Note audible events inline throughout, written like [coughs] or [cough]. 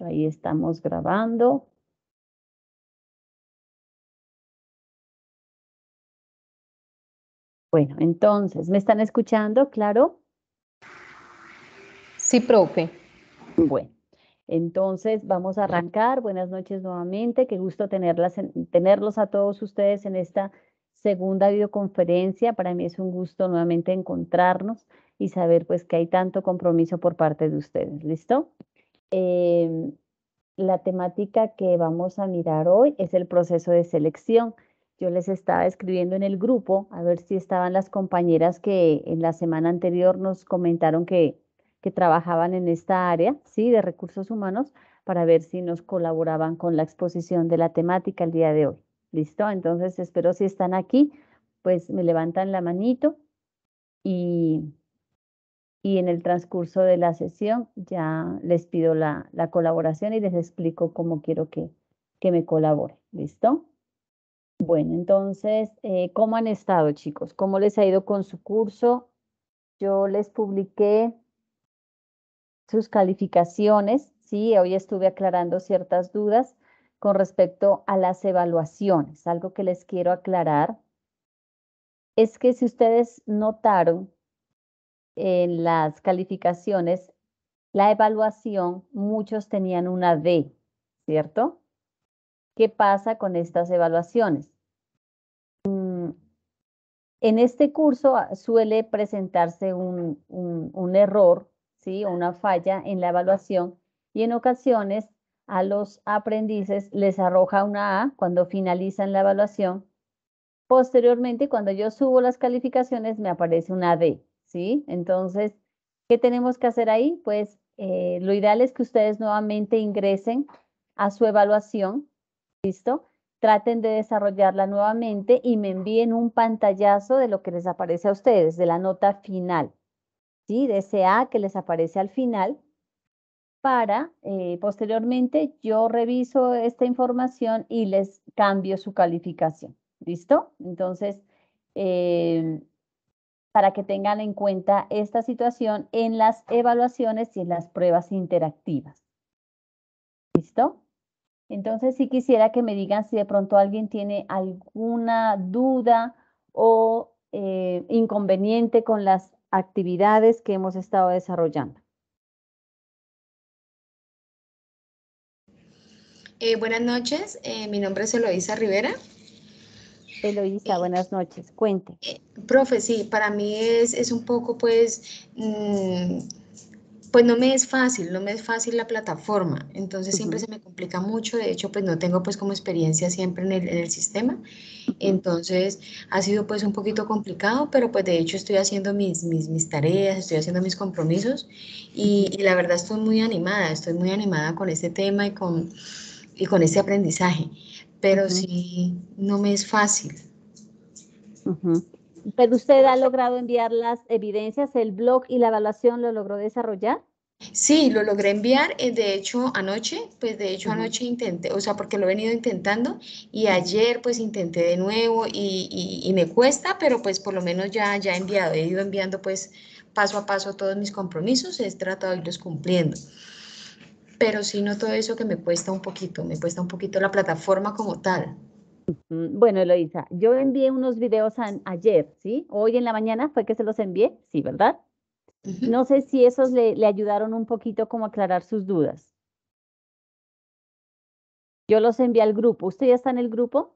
ahí estamos grabando. Bueno, entonces, ¿me están escuchando, claro? Sí, profe. Bueno, entonces vamos a arrancar. Buenas noches nuevamente. Qué gusto tenerlas tenerlos a todos ustedes en esta segunda videoconferencia. Para mí es un gusto nuevamente encontrarnos y saber pues que hay tanto compromiso por parte de ustedes. ¿Listo? Em, la temática que vamos a mirar hoy es el proceso de selección. Yo les estaba escribiendo en el grupo a ver si estaban las compañeras que en la semana anterior nos comentaron que, que trabajaban en esta área, sí, de recursos humanos, para ver si nos colaboraban con la exposición de la temática el día de hoy. ¿Listo? Entonces espero si están aquí, pues me levantan la manito y y en el transcurso de la sesión ya les pido la, colaboración y les explico cómo quiero que, que me colabore. ¿Listo? Bueno, entonces, eh, ¿cómo han estado, chicos? ¿Cómo les ha ido con su curso? Yo les publiqué sus calificaciones, ¿sí? Hoy estuve aclarando ciertas dudas con respecto a las evaluaciones. Algo que les quiero aclarar es que si ustedes notaron, en las calificaciones, la evaluación, muchos tenían una D, ¿cierto? ¿Qué pasa con estas evaluaciones? Mm, en este curso ah, suele presentarse un, error, ¿sí? una falla en la evaluación y en ocasiones a los aprendices les arroja una A cuando finalizan la evaluación. Posteriormente, cuando yo subo las calificaciones, me aparece una D. ¿sí? Entonces, ¿qué tenemos que hacer ahí? Pues eh, lo ideal es que ustedes nuevamente ingresen a su evaluación, ¿listo? Traten de desarrollarla nuevamente y me envíen un pantallazo de lo que les aparece a ustedes, de la nota final, ¿sí? De ese A que les aparece al final para eh, posteriormente yo reviso esta información y les cambio su calificación. ¿Listo? Entonces, eh, para que tengan en cuenta esta situación en las evaluaciones y en las pruebas interactivas. ¿Listo? Entonces, sí quisiera que me digan si de pronto alguien tiene alguna duda o eh, inconveniente con las actividades que hemos estado desarrollando. Eh, buenas noches, eh, mi nombre es Eloisa Rivera. Eloisa, eh, buenas noches, cuente. Eh, profe, sí, para mí es, un poco pues... Mm, pues no me es fácil, no me es fácil la plataforma, entonces siempre se me complica mucho, de hecho pues no tengo pues como experiencia siempre en el, sistema, entonces ha sido pues un poquito complicado, pero pues de hecho estoy haciendo mis, mis, tareas, estoy haciendo mis compromisos y, la verdad estoy muy animada, estoy muy animada con este tema y con, y con este aprendizaje pero sí, no me es fácil. Pero usted ha logrado enviar las evidencias, el blog y la evaluación lo logró desarrollar. Sí, lo logré enviar, eh, de hecho anoche, pues de hecho anoche intenté, o sea, porque lo he venido intentando y ayer pues intenté de nuevo y, me cuesta, pero pues por lo menos ya, ya he enviado, he ido enviando pues paso a paso todos mis compromisos, he tratado de irlos cumpliendo pero sí todo eso que me cuesta un poquito, me cuesta un poquito la plataforma como tal. Bueno, Eloisa, yo envié unos videos ayer, ¿sí? Hoy en la mañana fue que se los envié, sí, ¿verdad? No sé si esos le, le, ayudaron un poquito como aclarar sus dudas. Yo los envié al grupo. ¿Usted ya está en el grupo?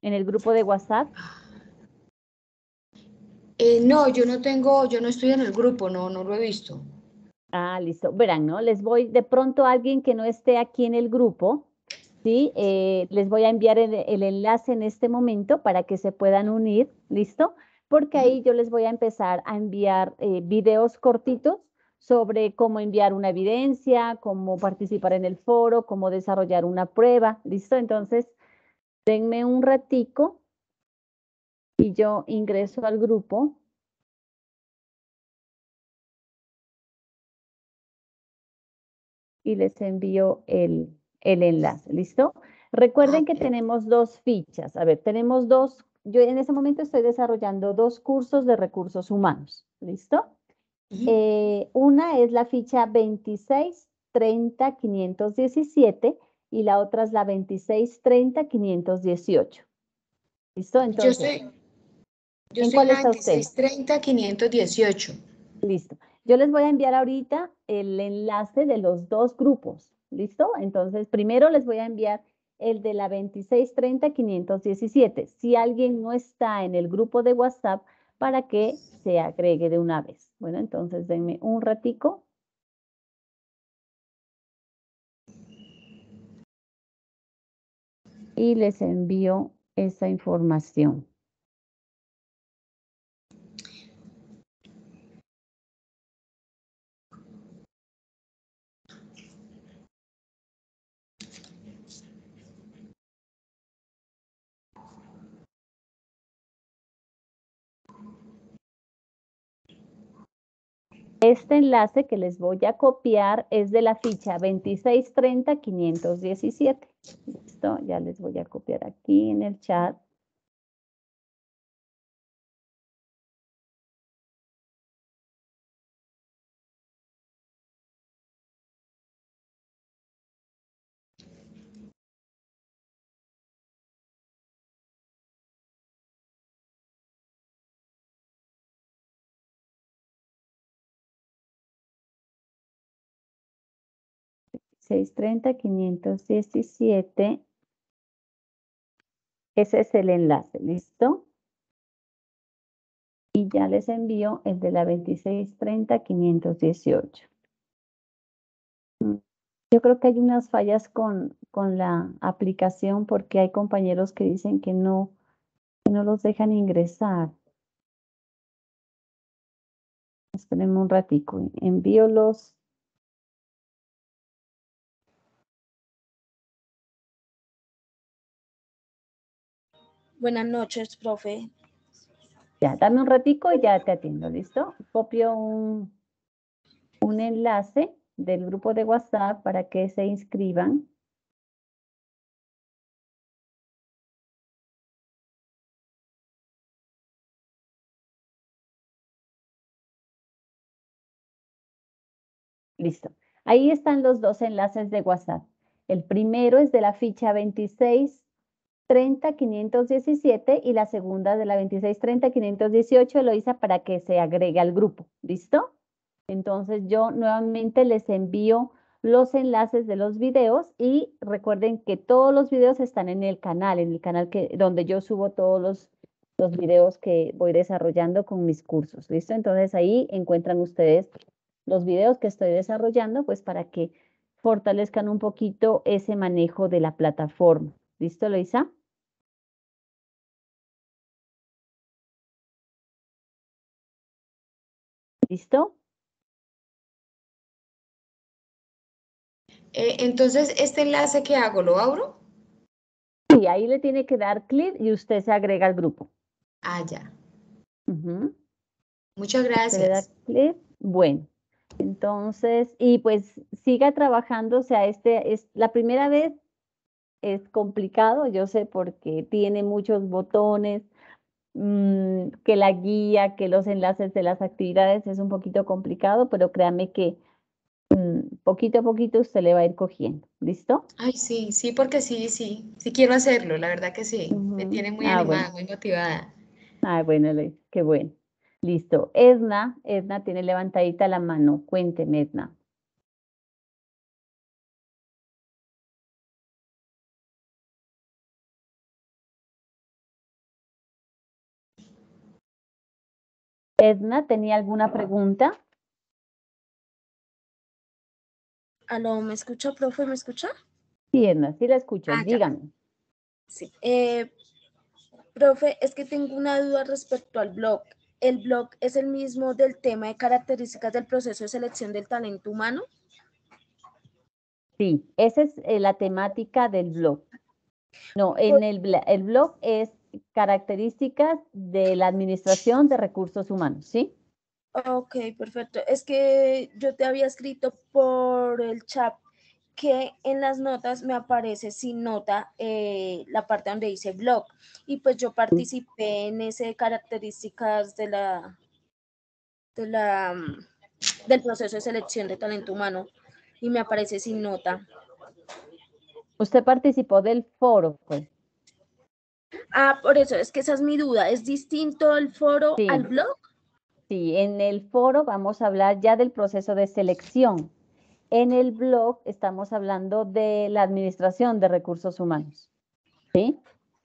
¿En el grupo de WhatsApp? Eh, no, yo no tengo, yo no estoy en el grupo, no, no lo he visto. Ah, listo. Verán, ¿no? Les voy, de pronto a alguien que no esté aquí en el grupo, ¿sí? Eh, les voy a enviar el, enlace en este momento para que se puedan unir, ¿listo? Porque ahí yo les voy a empezar a enviar eh, videos cortitos sobre cómo enviar una evidencia, cómo participar en el foro, cómo desarrollar una prueba, ¿listo? Entonces, denme un ratico y yo ingreso al grupo. Y les envío el, enlace, ¿listo? Recuerden que tenemos dos fichas. A ver, tenemos dos, yo en este momento estoy desarrollando dos cursos de recursos humanos, ¿listo? Eh, una es la ficha 2630517 517 y la otra es la 2630518. ¿Listo? Entonces, yo cuál Listo. Yo les voy a enviar ahorita el enlace de los dos grupos. ¿Listo? Entonces, primero les voy a enviar el de la 2630-517. Si alguien no está en el grupo de WhatsApp, para que se agregue de una vez. Bueno, entonces denme un ratico. Y les envío esa información. Este enlace que les voy a copiar es de la ficha 2630-517. Listo, ya les voy a copiar aquí en el chat. 2630 517. Ese es el enlace, ¿listo? Y ya les envío el de la 2630, 518. Yo creo que hay unas fallas con, con la aplicación porque hay compañeros que dicen que no, no los dejan ingresar. Esperemos un ratico. Envío los Buenas noches, profe. Ya, dame un ratico y ya te atiendo, ¿listo? Copio un, un enlace del grupo de WhatsApp para que se inscriban. Listo. Ahí están los dos enlaces de WhatsApp. El primero es de la ficha 26 30, 517 y la segunda de la 26, 30, 518 hice para que se agregue al grupo. ¿Listo? Entonces yo nuevamente les envío los enlaces de los videos y recuerden que todos los videos están en el canal, en el canal que, donde yo subo todos los, los videos que voy desarrollando con mis cursos. ¿Listo? Entonces ahí encuentran ustedes los videos que estoy desarrollando, pues para que fortalezcan un poquito ese manejo de la plataforma. ¿Listo, Loisa? ¿Listo? Eh, entonces, ¿este enlace que hago lo abro? Sí, ahí le tiene que dar clic y usted se agrega al grupo. Ah, ya. Muchas gracias. Muchas gracias. Clic. Bueno, entonces, y pues siga trabajando, o sea, este es la primera vez es complicado, yo sé, porque tiene muchos botones, mm, que la guía, que los enlaces de las actividades es un poquito complicado, pero créame que mm, poquito a poquito usted le va a ir cogiendo, ¿listo? Ay, sí, sí, porque sí, sí, sí quiero hacerlo, la verdad que sí, me tiene muy ah, animada, muy motivada. Ay, ah, bueno, qué bueno. Listo. Esna, Esna tiene levantadita la mano. Cuénteme, Edna. Edna, ¿tenía alguna ah. pregunta? Aló, ¿me escucha, profe? ¿Me escucha? Sí, Edna, sí la escucho, ah, Díganme. Sí. Eh, profe, es que tengo una duda respecto al blog. ¿El blog es el mismo del tema de características del proceso de selección del talento humano? Sí, esa es eh, la temática del blog. No, en pues el, el blog es características de la administración de recursos humanos, ¿sí? Ok, perfecto. Es que yo te había escrito por el chat que en las notas me aparece sin nota eh, la parte donde dice blog y pues yo participé en ese características de la la mm, del proceso de selección de talento humano y me aparece sin nota. Usted participó del foro, pues. Ah, por eso es que esa es mi duda. ¿Es distinto el foro al blog? Sí, en el foro vamos a hablar ya del proceso de selección. En el blog estamos hablando de la administración de recursos humanos. ¿Sí?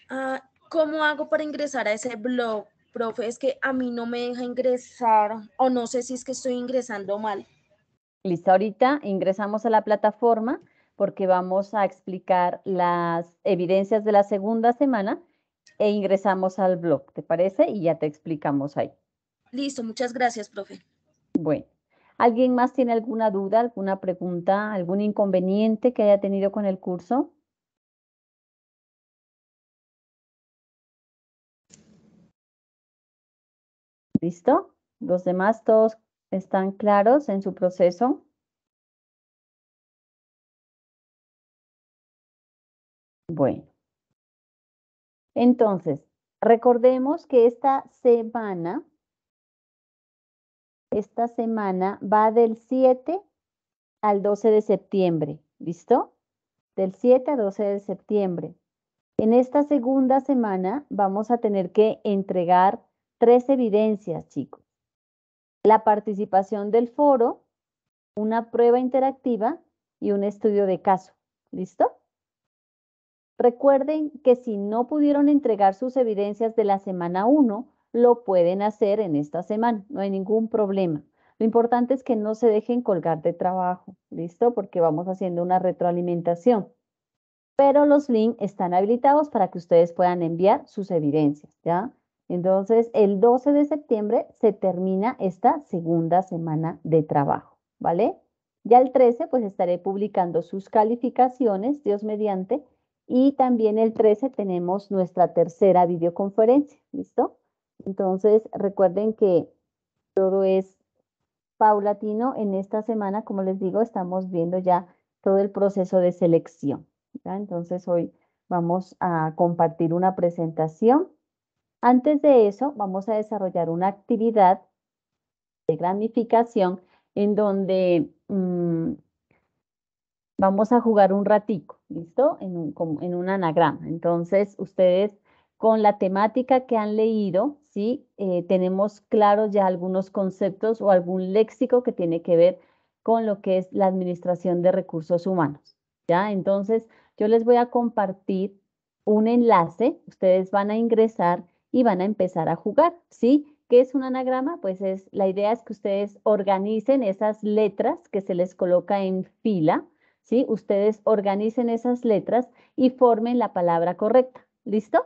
Ah, ¿Cómo hago para ingresar a ese blog, profe? Es que a mí no me deja ingresar o no sé si es que estoy ingresando mal. Listo, ahorita ingresamos a la plataforma porque vamos a explicar las evidencias de la segunda semana e ingresamos al blog, ¿te parece? Y ya te explicamos ahí. Listo, muchas gracias, profe. Bueno, ¿alguien más tiene alguna duda, alguna pregunta, algún inconveniente que haya tenido con el curso? ¿Listo? ¿Los demás todos están claros en su proceso? Bueno. Entonces, recordemos que esta semana, esta semana va del 7 al 12 de septiembre, ¿listo? Del 7 al 12 de septiembre. En esta segunda semana vamos a tener que entregar tres evidencias, chicos. La participación del foro, una prueba interactiva y un estudio de caso. ¿Listo? Recuerden que si no pudieron entregar sus evidencias de la semana 1, lo pueden hacer en esta semana, no hay ningún problema. Lo importante es que no se dejen colgar de trabajo, ¿listo? Porque vamos haciendo una retroalimentación. Pero los links están habilitados para que ustedes puedan enviar sus evidencias, ¿ya? Entonces, el 12 de septiembre se termina esta segunda semana de trabajo, ¿vale? Ya el 13, pues estaré publicando sus calificaciones, Dios mediante, y también el 13 tenemos nuestra tercera videoconferencia, ¿listo? Entonces, recuerden que todo es paulatino. En esta semana, como les digo, estamos viendo ya todo el proceso de selección. Entonces, hoy vamos a compartir una presentación. Antes de eso, vamos a desarrollar una actividad de gamificación en donde mm, Vamos a jugar un ratico, ¿listo? En un, anagrama. Entonces, ustedes con la temática que han leído, ¿sí? Eh, tenemos claros ya algunos conceptos o algún léxico que tiene que ver con lo que es la administración de recursos humanos, ¿ya? Entonces, yo les voy a compartir un enlace, ustedes van a ingresar y van a empezar a jugar, ¿sí? ¿Qué es un anagrama? Pues es, la idea es que ustedes organicen esas letras que se les coloca en fila, ¿sí? Ustedes organicen esas letras y formen la palabra correcta. ¿Listo?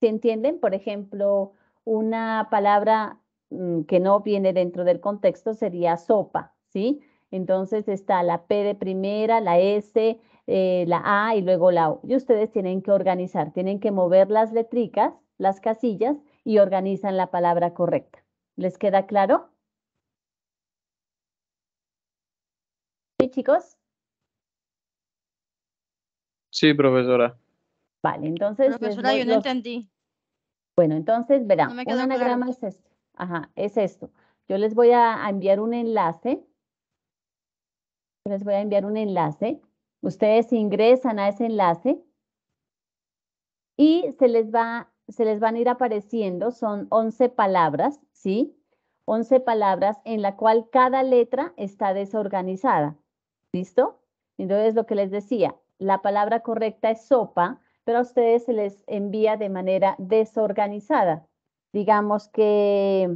¿Se entienden? Por ejemplo, una palabra mm, que no viene dentro del contexto sería sopa, ¿sí? Entonces está la P de primera, la S, eh, la A y luego la O. Y ustedes tienen que organizar, tienen que mover las letricas, las casillas y organizan la palabra correcta. ¿Les queda claro? ¿Sí, chicos? Sí, profesora. Vale, entonces. Pues, profesora, yo no entendí. Bueno, entonces, verá. no un es esto. Ajá, es esto. Yo les voy a enviar un enlace. les voy a enviar un enlace. Ustedes ingresan a ese enlace y se les va se les van a ir apareciendo, son 11 palabras, ¿sí? 11 palabras en la cual cada letra está desorganizada. ¿Listo? Entonces, lo que les decía, la palabra correcta es sopa, pero a ustedes se les envía de manera desorganizada. Digamos que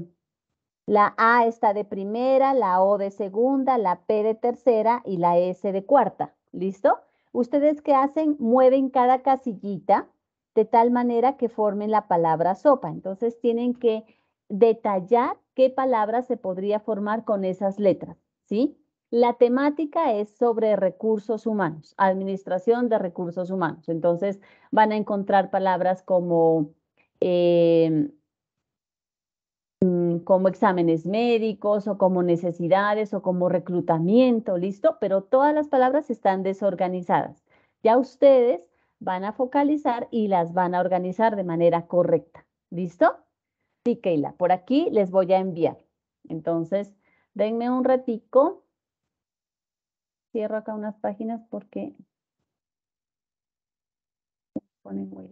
la A está de primera, la O de segunda, la P de tercera y la S de cuarta. ¿Listo? ¿Ustedes qué hacen? Mueven cada casillita de tal manera que formen la palabra sopa. Entonces tienen que detallar qué palabra se podría formar con esas letras, ¿sí? La temática es sobre recursos humanos, administración de recursos humanos. Entonces van a encontrar palabras como, eh, mm, como exámenes médicos o como necesidades o como reclutamiento, ¿listo? Pero todas las palabras están desorganizadas. Ya ustedes van a focalizar y las van a organizar de manera correcta. ¿Listo? Sí, Keila, por aquí les voy a enviar. Entonces, denme un ratico Cierro acá unas páginas porque pone muy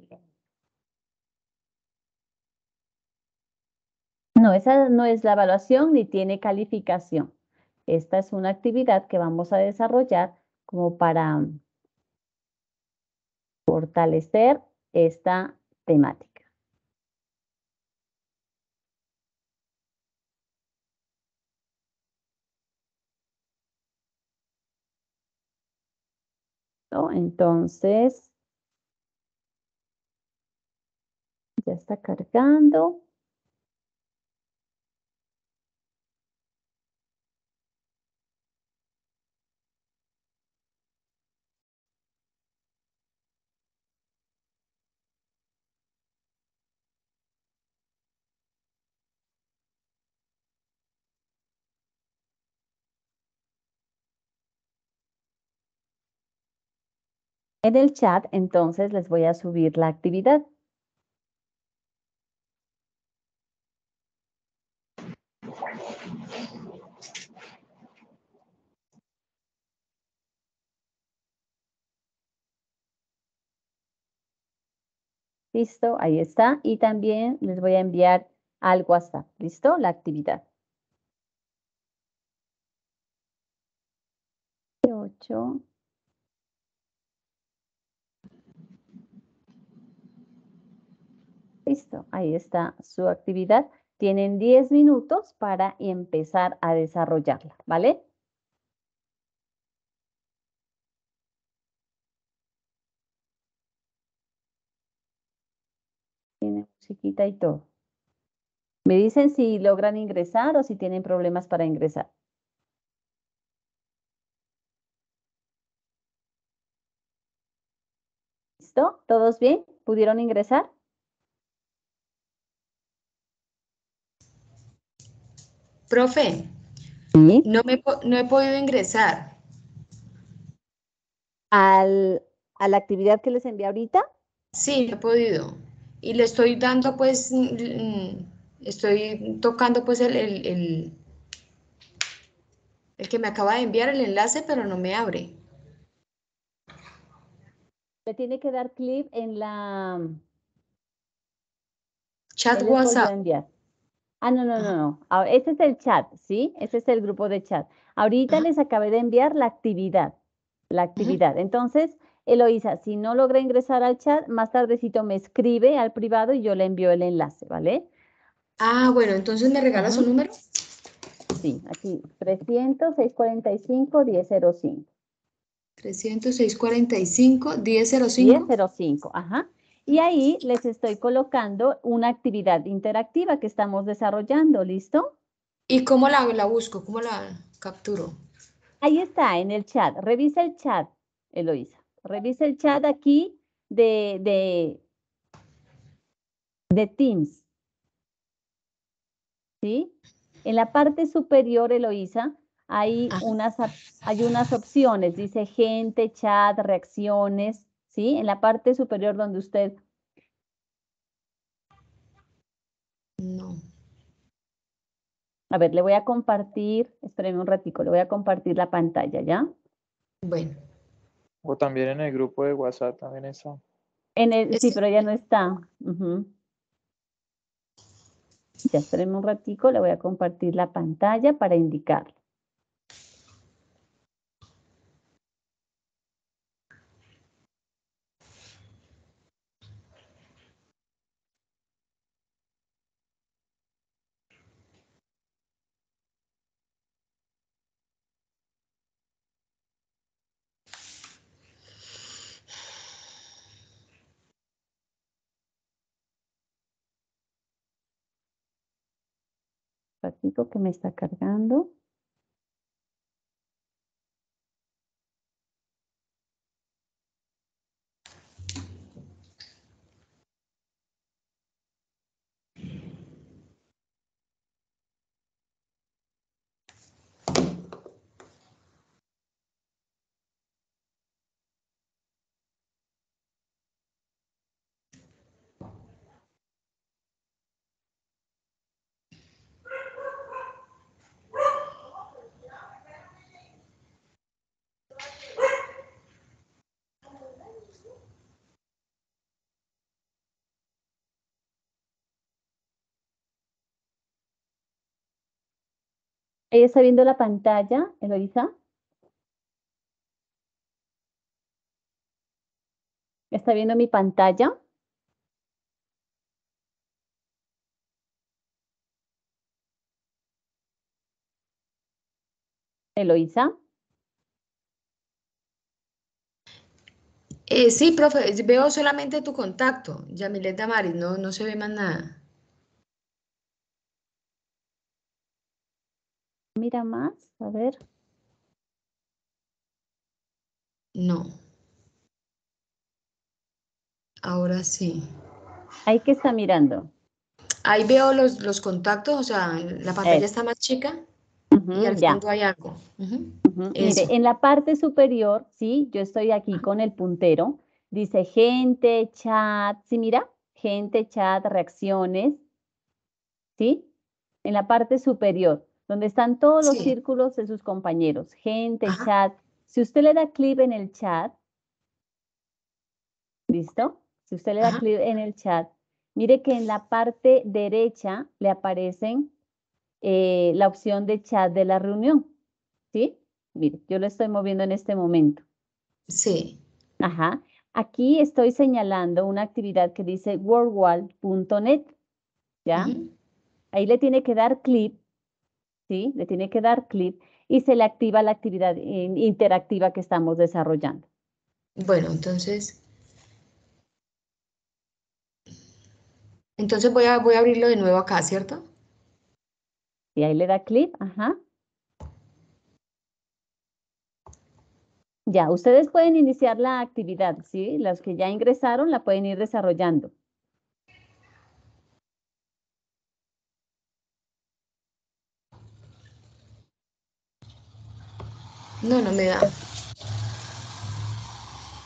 No, esa no es la evaluación ni tiene calificación. Esta es una actividad que vamos a desarrollar como para fortalecer esta temática. Entonces, ya está cargando. En el chat, entonces, les voy a subir la actividad. Listo, ahí está. Y también les voy a enviar algo WhatsApp. ¿Listo? La actividad. 8. Listo, ahí está su actividad. Tienen 10 minutos para empezar a desarrollarla, ¿vale? Tiene musiquita y todo. Me dicen si logran ingresar o si tienen problemas para ingresar. ¿Listo? ¿Todos bien? ¿Pudieron ingresar? Profe, no, me, no he podido ingresar. Al, ¿A la actividad que les envié ahorita? Sí, he podido. Y le estoy dando, pues, mm, mm, estoy tocando, pues, el, el, que me acaba de enviar el enlace, pero no me abre. Le tiene que dar clic en la... Chat WhatsApp. Ah, no, no, no, ah. no. este es el chat, ¿sí? Este es el grupo de chat. Ahorita ah. les acabé de enviar la actividad, la actividad. Entonces, Eloisa, si no logra ingresar al chat, más tardecito me escribe al privado y yo le envío el enlace, ¿vale? Ah, bueno, entonces me regala su número. Sí, aquí, 300-645-1005. 300-645-1005. 1005, ajá. Y ahí les estoy colocando una actividad interactiva que estamos desarrollando, ¿listo? ¿Y cómo la, busco? ¿Cómo la capturo? Ahí está, en el chat. Revisa el chat, Eloisa. Revisa el chat aquí de, de, Teams. ¿Sí? En la parte superior, Eloisa, hay ah. unas, hay unas opciones. Dice gente, chat, reacciones, ¿sí? En la parte superior donde usted... No. A ver, le voy a compartir, espérenme un ratico, le voy a compartir la pantalla, ¿ya? Bueno. O también en el grupo de WhatsApp también eso. En el, sí, pero ya no está. Ya espérenme un ratico, le voy a compartir la pantalla para indicarlo. que me está cargando. está viendo la pantalla, Eloisa? ¿Está viendo mi pantalla? Eloisa. Eh, sí, profe, veo solamente tu contacto, Yamilet Damaris, no, no se ve más nada. Mira más, a ver. No. Ahora sí. ¿Ahí que está mirando? Ahí veo los, contactos, o sea, la pantalla eh. está más chica y al hay algo. Mire, en la parte superior, sí, yo estoy aquí con el puntero, dice gente, chat, sí, mira, gente, chat, reacciones, ¿sí? En la parte superior donde están todos los círculos de sus compañeros, gente, chat. Si usted le da clic en el chat, ¿listo? Si usted le da clic en el chat, mire que en la parte derecha le aparecen eh, la opción de chat de la reunión, ¿sí? Mire, yo lo estoy moviendo en este momento. Sí. Ajá. Aquí estoy señalando una actividad que dice worldwide.net, ¿ya? Ahí le tiene que dar clic ¿sí? Le tiene que dar clic y se le activa la actividad interactiva que estamos desarrollando. Bueno, entonces... Entonces voy a, voy a abrirlo de nuevo acá, ¿cierto? Y ahí le da clic, ajá. Ya, ustedes pueden iniciar la actividad, ¿sí? Los que ya ingresaron la pueden ir desarrollando. No, no me da.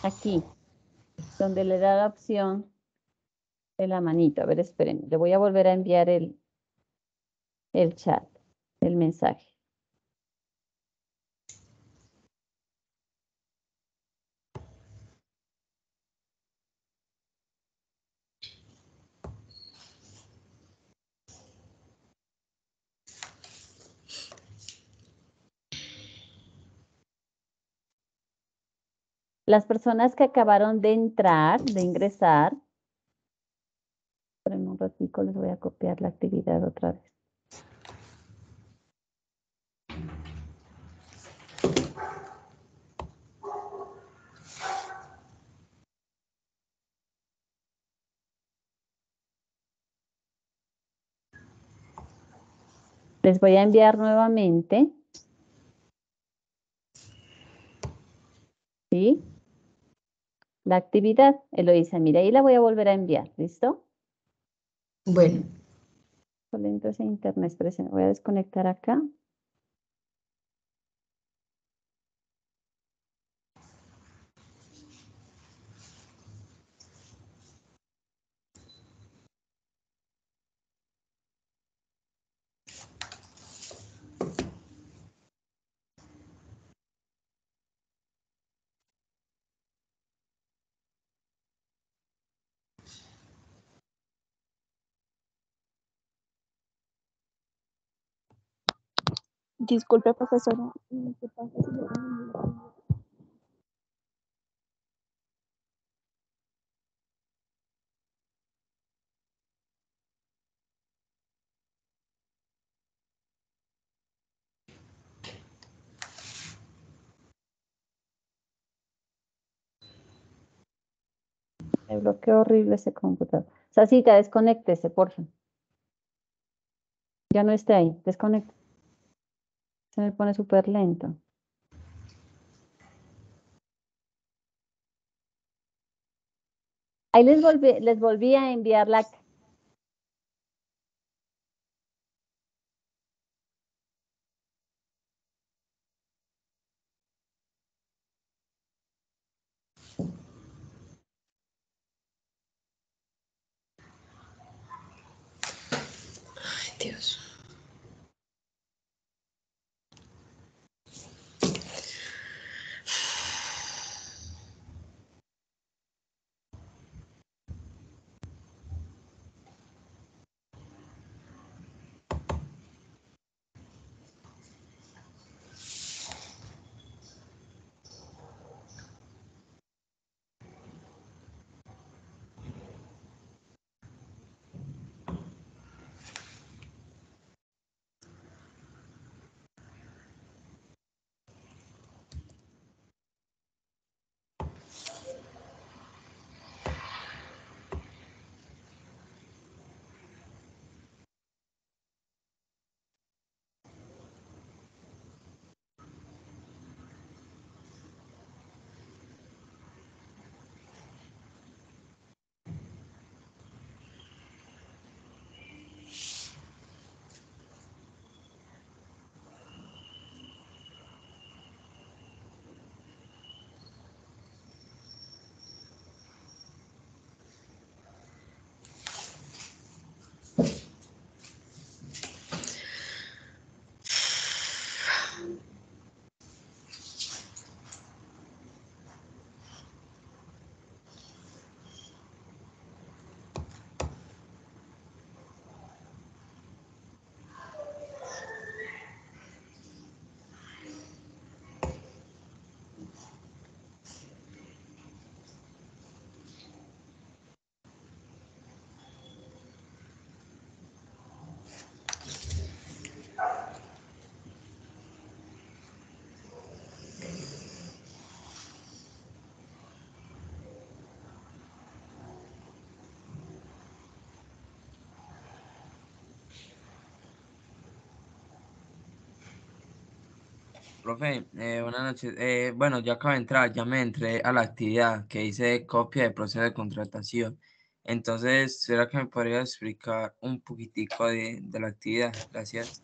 Aquí, donde le da la opción de la manito. A ver, esperen, le voy a volver a enviar el, el chat, el mensaje. Las personas que acabaron de entrar, de ingresar, en un ratito les voy a copiar la actividad otra vez. Les voy a enviar nuevamente. ¿Sí? la actividad. dice mira, ahí la voy a volver a enviar, ¿listo? Bueno. internet, voy a desconectar acá. Disculpe, profesora. Me bloqueó horrible ese computador. Sasita, desconéctese, por favor. Ya no esté ahí, desconecte me pone súper lento. Ahí les volví, les volví a enviar la Profe, eh, buenas noches. Eh, bueno, ya acabo de entrar, ya me entré a la actividad que hice copia de proceso de contratación. Entonces, ¿será que me podría explicar un poquitico de, de la actividad? Gracias.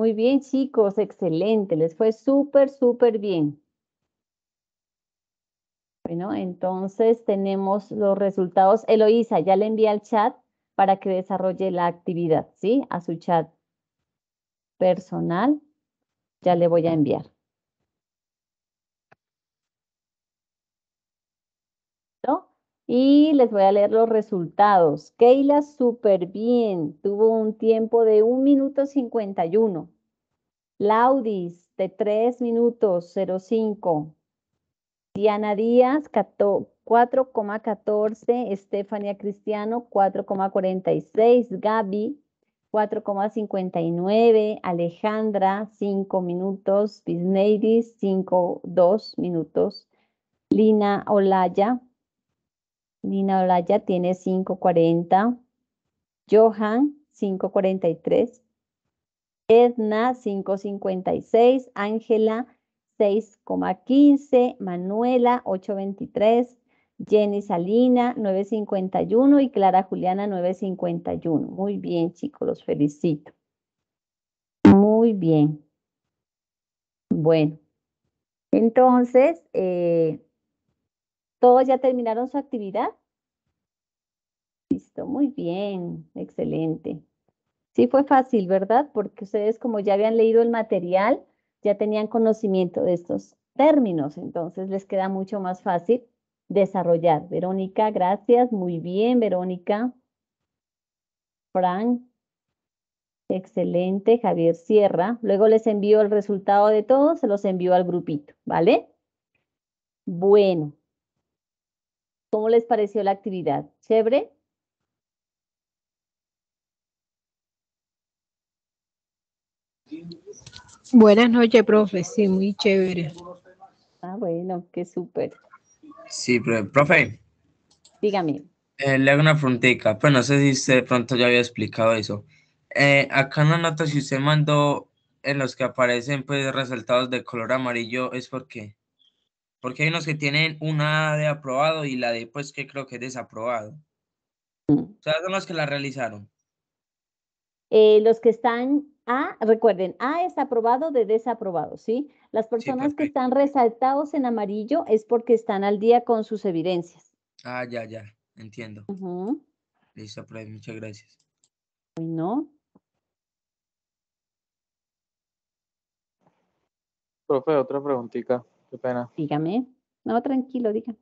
Muy bien, chicos, excelente. Les fue súper, súper bien. Bueno, entonces tenemos los resultados. Eloísa, ya le envía al chat para que desarrolle la actividad, ¿sí? A su chat personal. Ya le voy a enviar. Y les voy a leer los resultados. Keila súper bien, tuvo un tiempo de 1 minuto 51. Laudis de 3 minutos 05. Diana Díaz 4,14. Estefania Cristiano 4,46. Gaby 4,59. Alejandra 5 minutos. 5, 5,2 minutos. Lina Olaya Nina Olaya tiene 540. Johan, 543. Edna, 556. Ángela, 6,15. Manuela, 823. Jenny Salina, 951. Y Clara Juliana, 951. Muy bien, chicos, los felicito. Muy bien. Bueno, entonces, eh, ¿Todos ya terminaron su actividad? Listo, muy bien, excelente. Sí fue fácil, ¿verdad? Porque ustedes como ya habían leído el material, ya tenían conocimiento de estos términos, entonces les queda mucho más fácil desarrollar. Verónica, gracias. Muy bien, Verónica. Frank. Excelente, Javier Sierra. Luego les envío el resultado de todo, se los envío al grupito, ¿vale? Bueno, ¿Cómo les pareció la actividad? ¿Chévere? Buenas noches, profe. Sí, muy chévere. Ah, bueno, qué súper. Sí, profe. Dígame. Eh, le hago una preguntita. pues no sé si usted pronto ya había explicado eso. Eh, acá no la nota, si usted mandó en los que aparecen pues resultados de color amarillo, ¿es porque... Porque hay unos que tienen una de aprobado y la de, pues, que creo que es desaprobado. Mm. O sea, son los que la realizaron. Eh, los que están A, ah, recuerden, A es aprobado de desaprobado, ¿sí? Las personas que están resaltados en amarillo es porque están al día con sus evidencias. Ah, ya, ya, entiendo. Listo, pues, muchas gracias. No. Profe, otra preguntita. Qué pena. Dígame. No, tranquilo, diga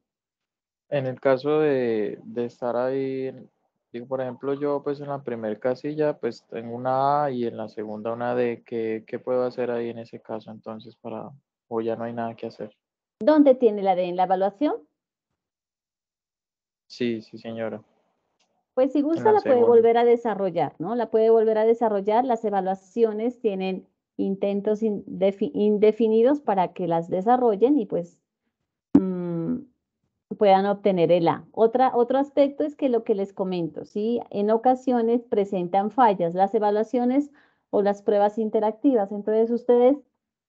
En el caso de, estar ahí, digo, por ejemplo, yo pues en la primera casilla pues tengo una A y en la segunda una D. ¿Qué, puedo hacer ahí en ese caso entonces para, o ya no hay nada que hacer? ¿Dónde tiene la D? ¿En la evaluación? Sí, sí, señora. Pues si gusta la, la puede volver a desarrollar, ¿no? La puede volver a desarrollar. Las evaluaciones tienen intentos indefinidos para que las desarrollen y pues mm, puedan obtener el A. otro aspecto es que lo que les comento, ¿sí? en ocasiones presentan fallas las evaluaciones o las pruebas interactivas. Entonces ustedes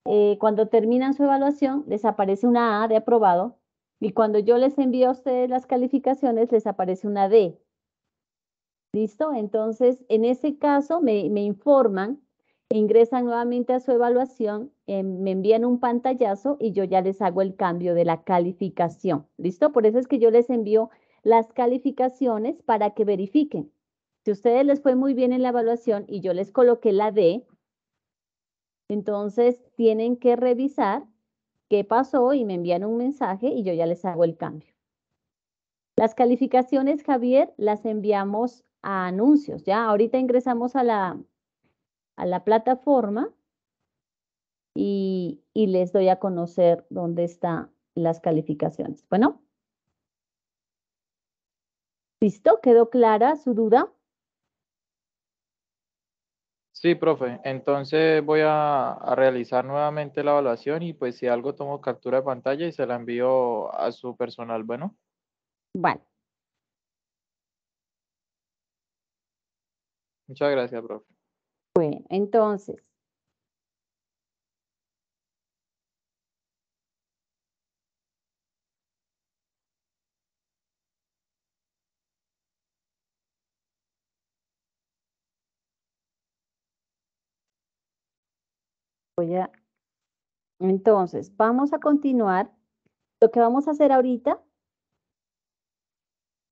eh, cuando terminan su evaluación les aparece una A de aprobado y cuando yo les envío a ustedes las calificaciones les aparece una D. ¿Listo? Entonces, en ese caso me, me informan ingresan nuevamente a su evaluación, eh, me envían un pantallazo y yo ya les hago el cambio de la calificación. ¿Listo? Por eso es que yo les envío las calificaciones para que verifiquen. Si a ustedes les fue muy bien en la evaluación y yo les coloqué la D, entonces tienen que revisar qué pasó y me envían un mensaje y yo ya les hago el cambio. Las calificaciones, Javier, las enviamos a anuncios. Ya ahorita ingresamos a la, a la plataforma y, y les doy a conocer dónde están las calificaciones. Bueno. ¿Listo? ¿Quedó clara su duda? Sí, profe. Entonces voy a, a, realizar nuevamente la evaluación y pues si algo tomo captura de pantalla y se la envío a su personal, ¿bueno? Vale. Muchas gracias, profe. Bueno, entonces, Voy a... Entonces, vamos a continuar. Lo que vamos a hacer ahorita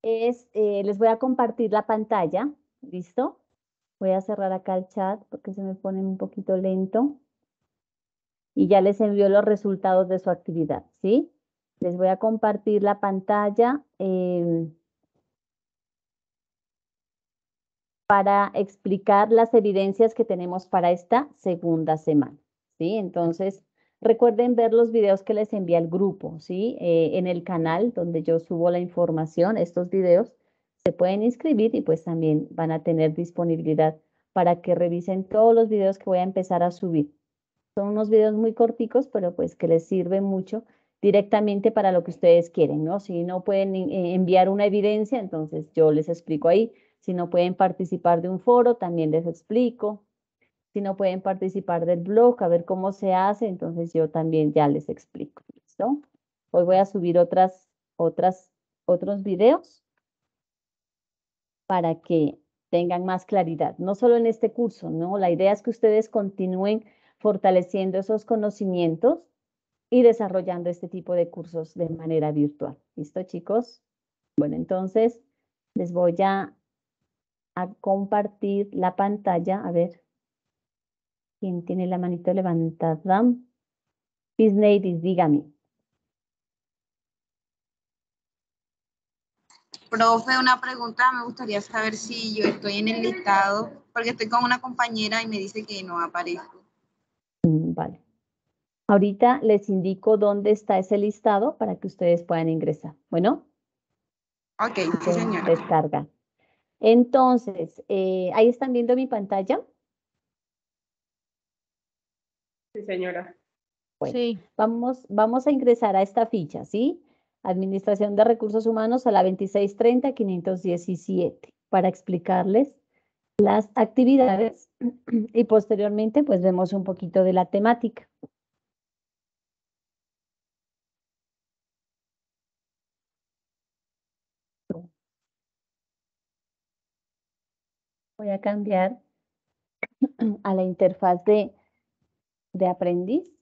es, eh, les voy a compartir la pantalla, ¿listo? Voy a cerrar acá el chat porque se me pone un poquito lento. Y ya les envió los resultados de su actividad, ¿sí? Les voy a compartir la pantalla eh, para explicar las evidencias que tenemos para esta segunda semana, ¿sí? Entonces, recuerden ver los videos que les envía el grupo, ¿sí? Eh, en el canal donde yo subo la información, estos videos se pueden inscribir y pues también van a tener disponibilidad para que revisen todos los videos que voy a empezar a subir. Son unos videos muy corticos, pero pues que les sirve mucho directamente para lo que ustedes quieren, ¿no? Si no pueden eh, enviar una evidencia, entonces yo les explico ahí. Si no pueden participar de un foro, también les explico. Si no pueden participar del blog, a ver cómo se hace, entonces yo también ya les explico, ¿listo? Hoy voy a subir otras, otras, otros videos para que tengan más claridad, no solo en este curso, ¿no? La idea es que ustedes continúen fortaleciendo esos conocimientos y desarrollando este tipo de cursos de manera virtual. ¿Listo, chicos? Bueno, entonces les voy a, compartir la pantalla. A ver, ¿quién tiene la manito levantada? Disney, dígame. Profe, una pregunta, me gustaría saber si yo estoy en el listado, porque estoy con una compañera y me dice que no aparezco. Mm, vale. Ahorita les indico dónde está ese listado para que ustedes puedan ingresar. Bueno. Ok, sí, señora. Descarga. Entonces, eh, ¿ahí están viendo mi pantalla? Sí, señora. Bueno, sí. Vamos, vamos a ingresar a esta ficha, ¿sí? Administración de Recursos Humanos a la 2630-517 para explicarles las actividades [clears throat] y posteriormente pues vemos un poquito de la temática. Voy a cambiar [clears throat] a la interfaz de, de aprendiz.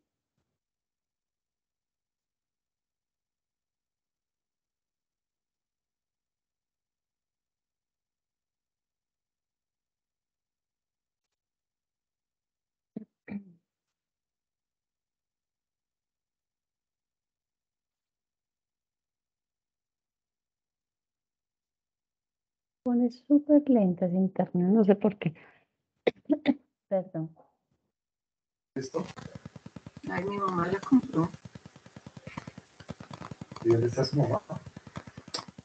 pone súper lenta ese internet, no sé por qué. [coughs] Perdón. ¿Listo? Ay, mi mamá la compró. ¿Y dónde está su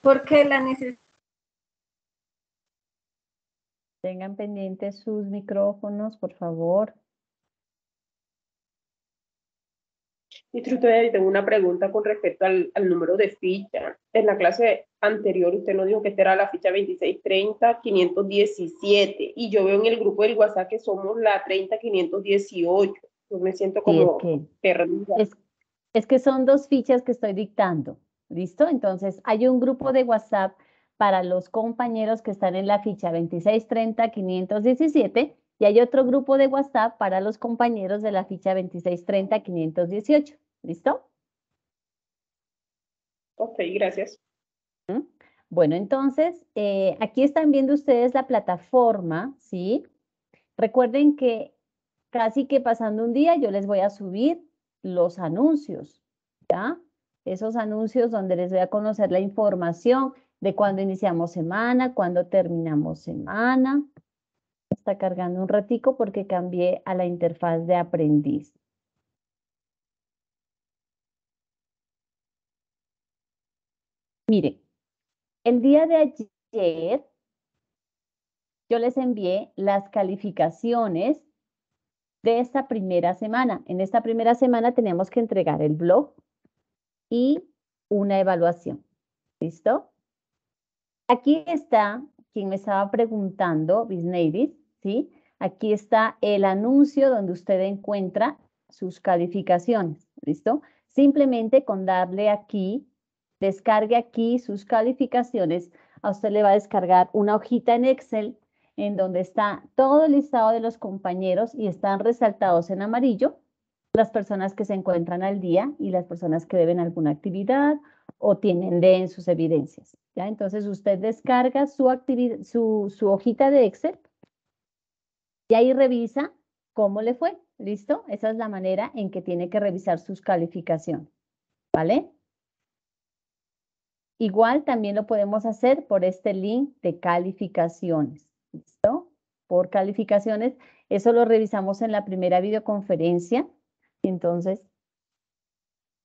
Porque la necesitan Tengan pendientes sus micrófonos, por favor. Y tengo una pregunta con respecto al, número de fichas. En la clase anterior usted nos dijo que esta era la ficha 2630-517 y yo veo en el grupo del WhatsApp que somos la 30518. Yo me siento como que, perdida. Es, es que son dos fichas que estoy dictando. ¿Listo? Entonces hay un grupo de WhatsApp para los compañeros que están en la ficha 2630-517 y hay otro grupo de WhatsApp para los compañeros de la ficha 2630-518. ¿Listo? Ok, gracias. Bueno, entonces, eh, aquí están viendo ustedes la plataforma, ¿sí? Recuerden que casi que pasando un día yo les voy a subir los anuncios, ¿ya? Esos anuncios donde les voy a conocer la información de cuándo iniciamos semana, cuándo terminamos semana, está cargando un ratico porque cambié a la interfaz de aprendiz. Miren, el día de ayer yo les envié las calificaciones de esta primera semana. En esta primera semana tenemos que entregar el blog y una evaluación. ¿Listo? Aquí está quien me estaba preguntando, Bisneiris, Aquí está el anuncio donde usted encuentra sus calificaciones, ¿listo? Simplemente con darle aquí, descargue aquí sus calificaciones, a usted le va a descargar una hojita en Excel en donde está todo el listado de los compañeros y están resaltados en amarillo las personas que se encuentran al día y las personas que deben alguna actividad o tienen, en sus evidencias. ¿ya? Entonces usted descarga su hojita de Excel y ahí revisa cómo le fue. ¿Listo? Esa es la manera en que tiene que revisar sus calificaciones. ¿Vale? Igual también lo podemos hacer por este link de calificaciones. ¿Listo? Por calificaciones. Eso lo revisamos en la primera videoconferencia. Entonces,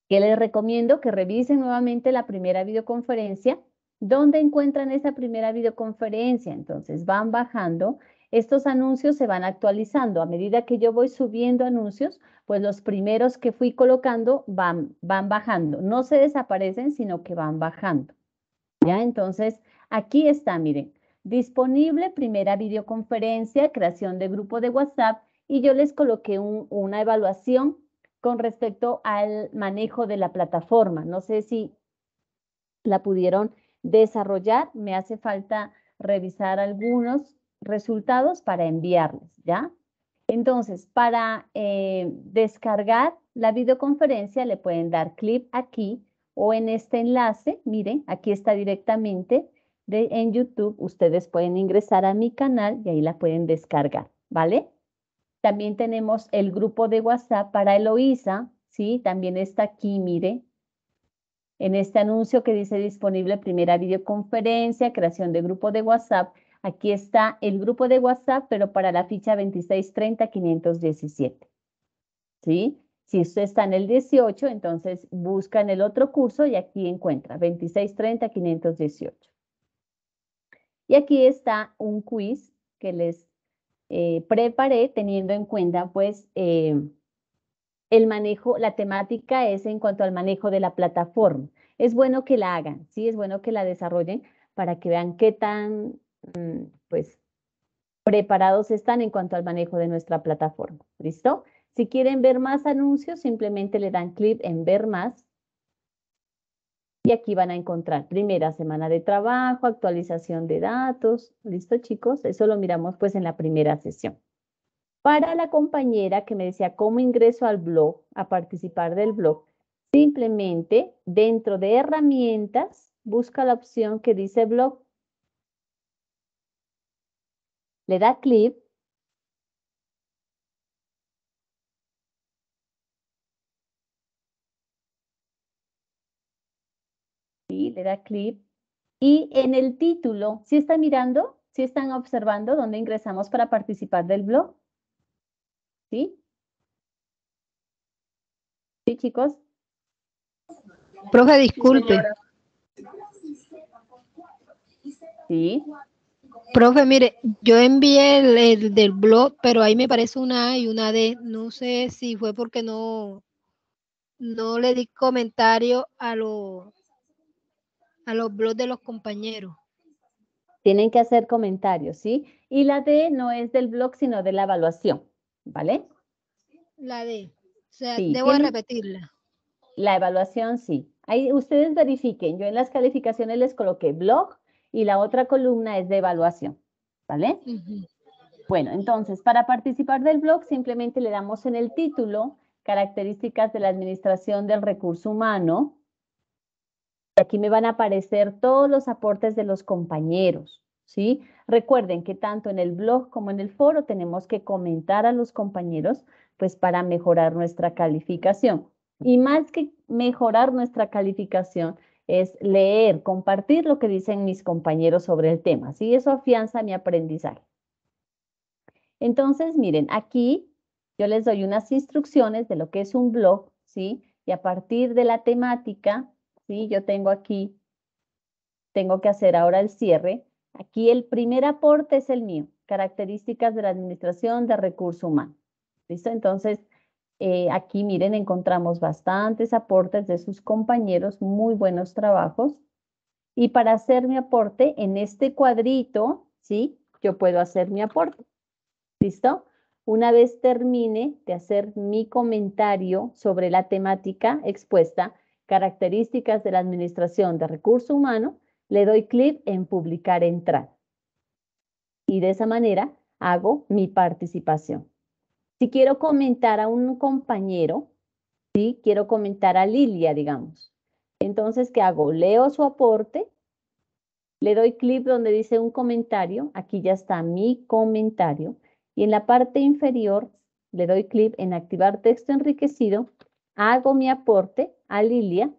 ¿qué les recomiendo que revisen nuevamente la primera videoconferencia. ¿Dónde encuentran esa primera videoconferencia? Entonces van bajando estos anuncios se van actualizando. A medida que yo voy subiendo anuncios, pues los primeros que fui colocando van, van bajando. No se desaparecen, sino que van bajando. ¿Ya? Entonces, aquí está, miren. Disponible primera videoconferencia, creación de grupo de WhatsApp y yo les coloqué una evaluación con respecto al manejo de la plataforma. No sé si la pudieron desarrollar. Me hace falta revisar algunos resultados para enviarles, ¿ya? Entonces, para eh, descargar la videoconferencia le pueden dar clic aquí o en este enlace, miren, aquí está directamente en YouTube. Ustedes pueden ingresar a mi canal y ahí la pueden descargar, ¿vale? También tenemos el grupo de WhatsApp para Eloisa, ¿sí? También está aquí, miren, en este anuncio que dice disponible primera videoconferencia, creación de grupo de WhatsApp. Aquí está el grupo de WhatsApp, pero para la ficha 2630-517. ¿Sí? Si esto está en el 18, entonces buscan el otro curso y aquí encuentra 2630-518. Y aquí está un quiz que les eh, preparé teniendo en cuenta pues eh, el manejo, la temática es en cuanto al manejo de la plataforma. Es bueno que la hagan, sí, es bueno que la desarrollen para que vean qué tan Mm, pues preparados están en cuanto al manejo de nuestra plataforma. ¿Listo? Si quieren ver más anuncios, simplemente le dan clic en ver más. Y aquí van a encontrar primera semana de trabajo, actualización de datos. ¿Listo, chicos? Eso lo miramos pues en la primera sesión. Para la compañera que me decía cómo ingreso al blog, a participar del blog, simplemente dentro de herramientas busca la opción que dice blog le da clip. ¿sí? le da clip. y en el título, si ¿sí están mirando? si ¿Sí están observando dónde ingresamos para participar del blog? ¿Sí? ¿Sí, chicos? Profe, disculpe. Sí. Profe, mire, yo envié el, del blog, pero ahí me parece una A y una D. No sé si fue porque no, no le di comentario a, a los blogs de los compañeros. Tienen que hacer comentarios, ¿sí? Y la D no es del blog, sino de la evaluación, ¿vale? La D. O sea, debo repetirla. La evaluación, sí. Ahí ustedes verifiquen. Yo en las calificaciones les coloqué blog, y la otra columna es de evaluación, ¿vale? Bueno, entonces, para participar del blog simplemente le damos en el título características de la administración del recurso humano. Y Aquí me van a aparecer todos los aportes de los compañeros, ¿sí? Recuerden que tanto en el blog como en el foro tenemos que comentar a los compañeros pues para mejorar nuestra calificación. Y más que mejorar nuestra calificación, es leer, compartir lo que dicen mis compañeros sobre el tema, ¿sí? Eso afianza mi aprendizaje. Entonces, miren, aquí yo les doy unas instrucciones de lo que es un blog, ¿sí? Y a partir de la temática, ¿sí? Yo tengo aquí, tengo que hacer ahora el cierre. Aquí el primer aporte es el mío, características de la administración de recursos humanos, ¿Listo? Entonces, eh, aquí, miren, encontramos bastantes aportes de sus compañeros, muy buenos trabajos. Y para hacer mi aporte, en este cuadrito, ¿sí? Yo puedo hacer mi aporte. ¿Listo? Una vez termine de hacer mi comentario sobre la temática expuesta, características de la administración de recurso humano, le doy clic en publicar entrada. Y de esa manera hago mi participación. Si quiero comentar a un compañero, si quiero comentar a Lilia, digamos. Entonces, ¿qué hago? Leo su aporte, le doy clic donde dice un comentario, aquí ya está mi comentario, y en la parte inferior le doy clic en activar texto enriquecido, hago mi aporte a Lilia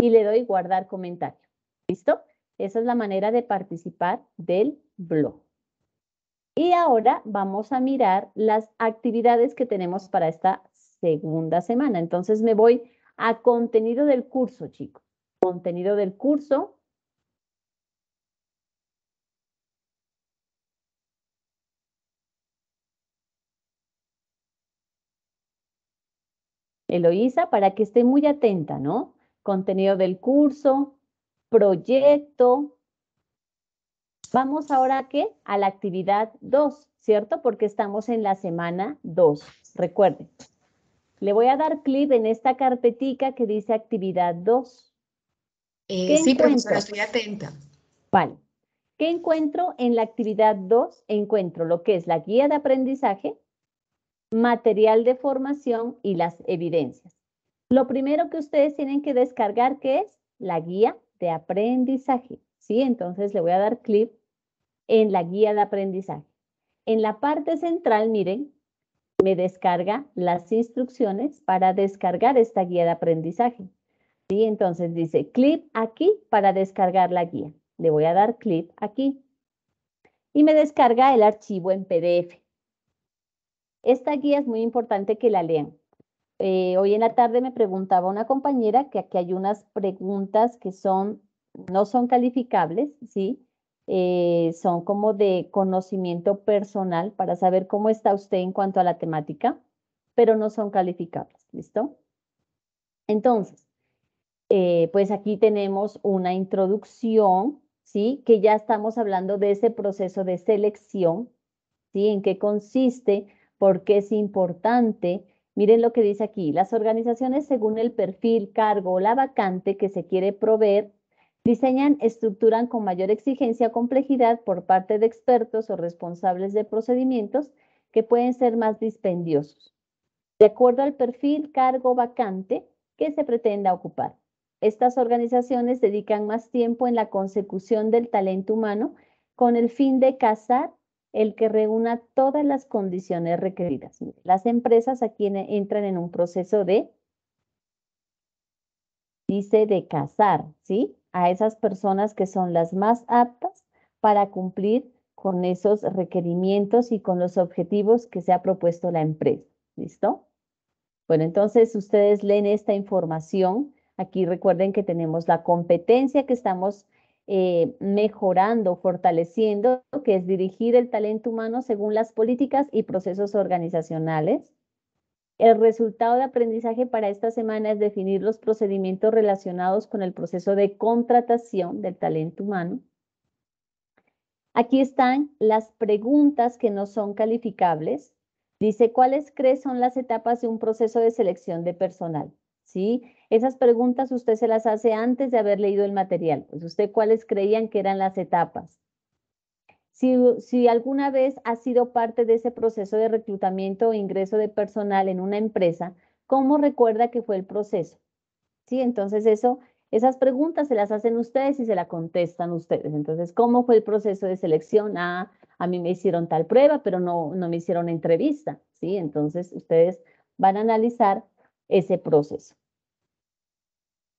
y le doy guardar comentario. ¿Listo? Esa es la manera de participar del blog. Y ahora vamos a mirar las actividades que tenemos para esta segunda semana. Entonces me voy a contenido del curso, chicos. Contenido del curso. Eloísa, para que esté muy atenta, ¿no? Contenido del curso, proyecto, Vamos ahora a A la actividad 2, ¿cierto? Porque estamos en la semana 2. Recuerden, le voy a dar clic en esta carpetica que dice actividad 2. Eh, sí, profesora, estoy atenta. Vale. ¿Qué encuentro en la actividad 2? Encuentro lo que es la guía de aprendizaje, material de formación y las evidencias. Lo primero que ustedes tienen que descargar, que es la guía de aprendizaje. ¿sí? Entonces le voy a dar clic en la guía de aprendizaje. En la parte central, miren, me descarga las instrucciones para descargar esta guía de aprendizaje. ¿Sí? Entonces dice clic aquí para descargar la guía. Le voy a dar clic aquí. Y me descarga el archivo en PDF. Esta guía es muy importante que la lean. Eh, hoy en la tarde me preguntaba una compañera que aquí hay unas preguntas que son, no son calificables, ¿sí? Eh, son como de conocimiento personal para saber cómo está usted en cuanto a la temática, pero no son calificables, ¿listo? Entonces, eh, pues aquí tenemos una introducción, ¿sí? Que ya estamos hablando de ese proceso de selección, ¿sí? En qué consiste, por qué es importante, Miren lo que dice aquí, las organizaciones según el perfil, cargo o la vacante que se quiere proveer Diseñan, estructuran con mayor exigencia complejidad por parte de expertos o responsables de procedimientos que pueden ser más dispendiosos, de acuerdo al perfil cargo vacante que se pretenda ocupar. Estas organizaciones dedican más tiempo en la consecución del talento humano con el fin de cazar el que reúna todas las condiciones requeridas. Las empresas aquí entran en un proceso de, dice, de cazar, ¿sí? a esas personas que son las más aptas para cumplir con esos requerimientos y con los objetivos que se ha propuesto la empresa. ¿Listo? Bueno, entonces ustedes leen esta información. Aquí recuerden que tenemos la competencia que estamos eh, mejorando, fortaleciendo, que es dirigir el talento humano según las políticas y procesos organizacionales. El resultado de aprendizaje para esta semana es definir los procedimientos relacionados con el proceso de contratación del talento humano. Aquí están las preguntas que no son calificables. Dice, ¿cuáles crees son las etapas de un proceso de selección de personal? ¿Sí? Esas preguntas usted se las hace antes de haber leído el material. Pues usted cuáles creían que eran las etapas. Si, alguna vez ha sido parte de ese proceso de reclutamiento o ingreso de personal en una empresa, ¿cómo recuerda que fue el proceso? Sí, entonces eso, esas preguntas se las hacen ustedes y se las contestan ustedes. Entonces, ¿cómo fue el proceso de selección? Ah, a mí me hicieron tal prueba, pero no, me hicieron entrevista. Sí, entonces ustedes van a analizar ese proceso.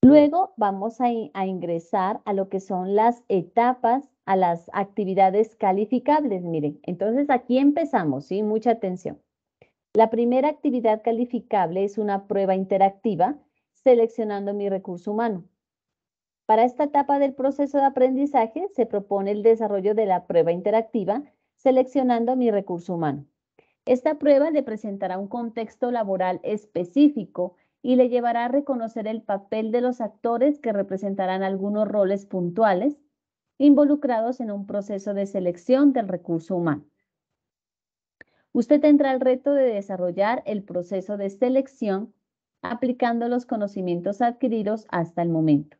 Luego vamos a ingresar a lo que son las etapas a las actividades calificables. Miren, entonces aquí empezamos, ¿sí? Mucha atención. La primera actividad calificable es una prueba interactiva seleccionando mi recurso humano. Para esta etapa del proceso de aprendizaje se propone el desarrollo de la prueba interactiva seleccionando mi recurso humano. Esta prueba le presentará un contexto laboral específico y le llevará a reconocer el papel de los actores que representarán algunos roles puntuales involucrados en un proceso de selección del recurso humano. Usted tendrá el reto de desarrollar el proceso de selección aplicando los conocimientos adquiridos hasta el momento.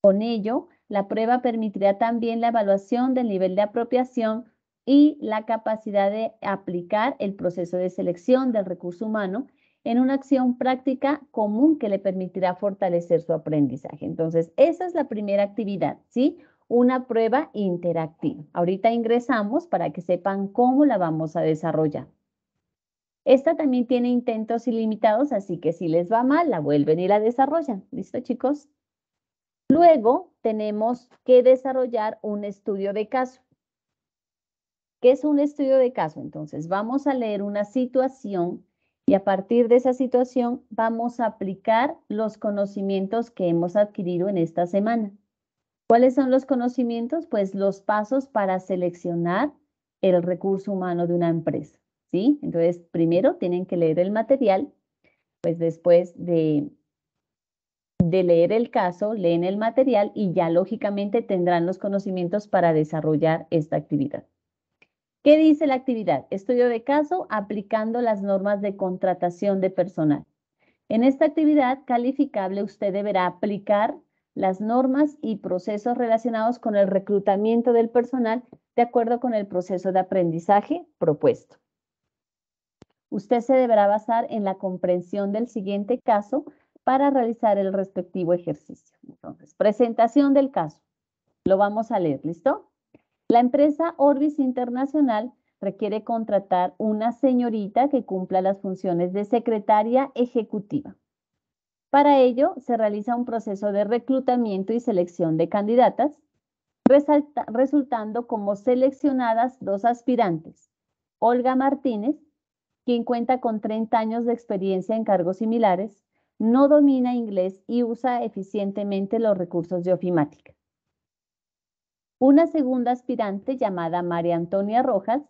Con ello, la prueba permitirá también la evaluación del nivel de apropiación y la capacidad de aplicar el proceso de selección del recurso humano en una acción práctica común que le permitirá fortalecer su aprendizaje. Entonces, esa es la primera actividad, ¿sí? una prueba interactiva. Ahorita ingresamos para que sepan cómo la vamos a desarrollar. Esta también tiene intentos ilimitados, así que si les va mal, la vuelven y la desarrollan. ¿Listo, chicos? Luego tenemos que desarrollar un estudio de caso. ¿Qué es un estudio de caso? Entonces, vamos a leer una situación y a partir de esa situación vamos a aplicar los conocimientos que hemos adquirido en esta semana. ¿Cuáles son los conocimientos? Pues los pasos para seleccionar el recurso humano de una empresa, ¿sí? Entonces, primero tienen que leer el material, pues después de, de leer el caso, leen el material y ya lógicamente tendrán los conocimientos para desarrollar esta actividad. ¿Qué dice la actividad? Estudio de caso aplicando las normas de contratación de personal. En esta actividad calificable usted deberá aplicar las normas y procesos relacionados con el reclutamiento del personal de acuerdo con el proceso de aprendizaje propuesto. Usted se deberá basar en la comprensión del siguiente caso para realizar el respectivo ejercicio. Entonces, presentación del caso. Lo vamos a leer, ¿listo? La empresa Orbis Internacional requiere contratar una señorita que cumpla las funciones de secretaria ejecutiva. Para ello, se realiza un proceso de reclutamiento y selección de candidatas, resultando como seleccionadas dos aspirantes, Olga Martínez, quien cuenta con 30 años de experiencia en cargos similares, no domina inglés y usa eficientemente los recursos de ofimática. Una segunda aspirante llamada María Antonia Rojas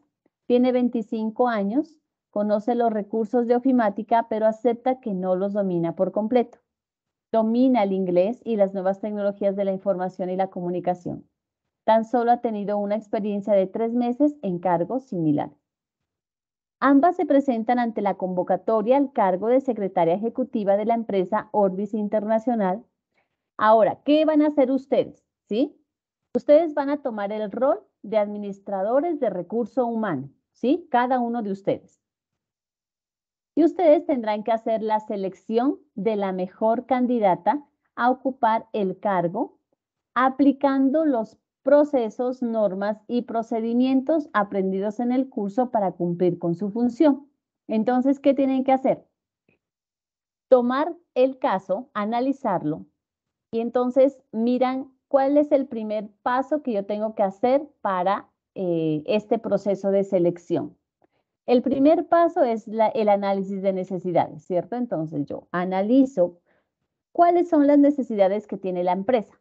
tiene 25 años, conoce los recursos de ofimática, pero acepta que no los domina por completo. Domina el inglés y las nuevas tecnologías de la información y la comunicación. Tan solo ha tenido una experiencia de tres meses en cargos similares. Ambas se presentan ante la convocatoria al cargo de secretaria ejecutiva de la empresa Orbis Internacional. Ahora, ¿qué van a hacer ustedes? ¿Sí? Ustedes van a tomar el rol de administradores de recurso humano, ¿sí? Cada uno de ustedes y ustedes tendrán que hacer la selección de la mejor candidata a ocupar el cargo, aplicando los procesos, normas y procedimientos aprendidos en el curso para cumplir con su función. Entonces, ¿qué tienen que hacer? Tomar el caso, analizarlo y entonces miran cuál es el primer paso que yo tengo que hacer para eh, este proceso de selección. El primer paso es el análisis de necesidades, ¿cierto? Entonces yo analizo cuáles son las necesidades que tiene la empresa.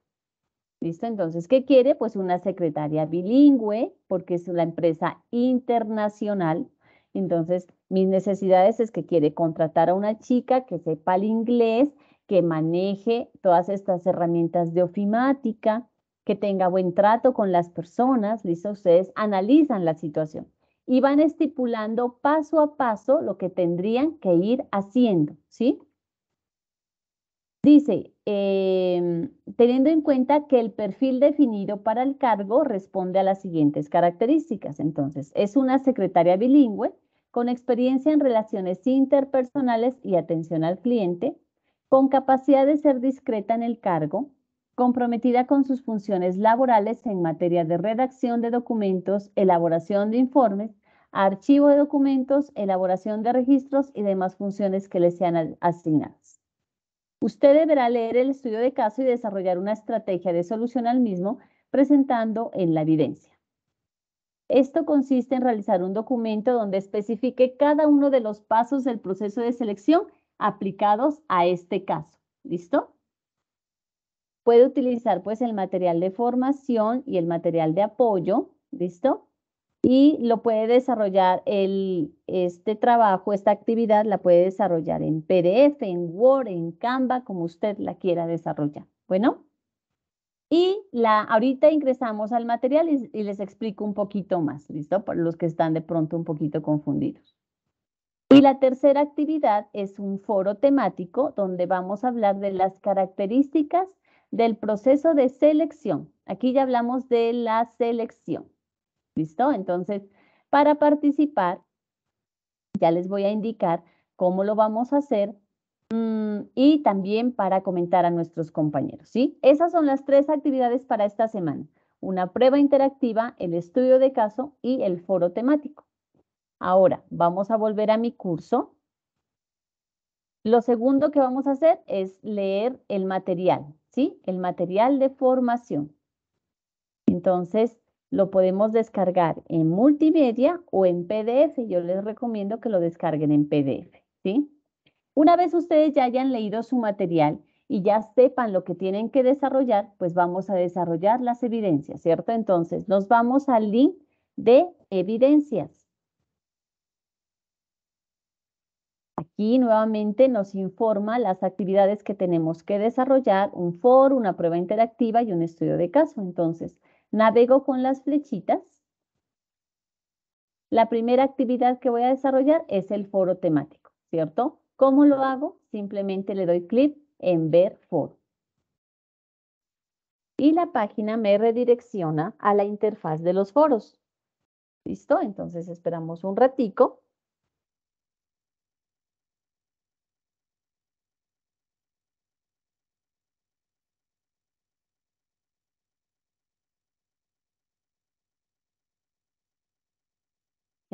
¿Listo? Entonces, ¿qué quiere? Pues una secretaria bilingüe, porque es una empresa internacional. Entonces, mis necesidades es que quiere contratar a una chica que sepa el inglés, que maneje todas estas herramientas de ofimática, que tenga buen trato con las personas. ¿Listo? Ustedes analizan la situación y van estipulando paso a paso lo que tendrían que ir haciendo, ¿sí? Dice, em, teniendo en cuenta que el perfil definido para el cargo responde a las siguientes características. Entonces, es una secretaria bilingüe con experiencia en relaciones interpersonales y atención al cliente, con capacidad de ser discreta en el cargo, comprometida con sus funciones laborales en materia de redacción de documentos, elaboración de informes, archivo de documentos, elaboración de registros y demás funciones que le sean asignadas. Usted deberá leer el estudio de caso y desarrollar una estrategia de solución al mismo presentando en la evidencia. Esto consiste en realizar un documento donde especifique cada uno de los pasos del proceso de selección aplicados a este caso. ¿Listo? Puede utilizar pues el material de formación y el material de apoyo, ¿listo? Y lo puede desarrollar, el, este trabajo, esta actividad la puede desarrollar en PDF, en Word, en Canva, como usted la quiera desarrollar. Bueno, y la, ahorita ingresamos al material y, les explico un poquito más, ¿listo? Para los que están de pronto un poquito confundidos. Y la tercera actividad es un foro temático donde vamos a hablar de las características del proceso de selección. Aquí ya hablamos de la selección. ¿Listo? Entonces, para participar, ya les voy a indicar cómo lo vamos a hacer mm, y también para comentar a nuestros compañeros. ¿sí? Esas son las tres actividades para esta semana. Una prueba interactiva, el estudio de caso y el foro temático. Ahora, vamos a volver a mi curso. Lo segundo que vamos a hacer es leer el material. ¿sí? El material de formación. Entonces, lo podemos descargar en multimedia o en PDF. Yo les recomiendo que lo descarguen en PDF, ¿sí? Una vez ustedes ya hayan leído su material y ya sepan lo que tienen que desarrollar, pues vamos a desarrollar las evidencias, ¿cierto? Entonces, nos vamos al link de evidencias. Y nuevamente nos informa las actividades que tenemos que desarrollar, un foro, una prueba interactiva y un estudio de caso. Entonces, navego con las flechitas. La primera actividad que voy a desarrollar es el foro temático, ¿cierto? ¿Cómo lo hago? Simplemente le doy clic en ver foro. Y la página me redirecciona a la interfaz de los foros. ¿Listo? Entonces esperamos un ratico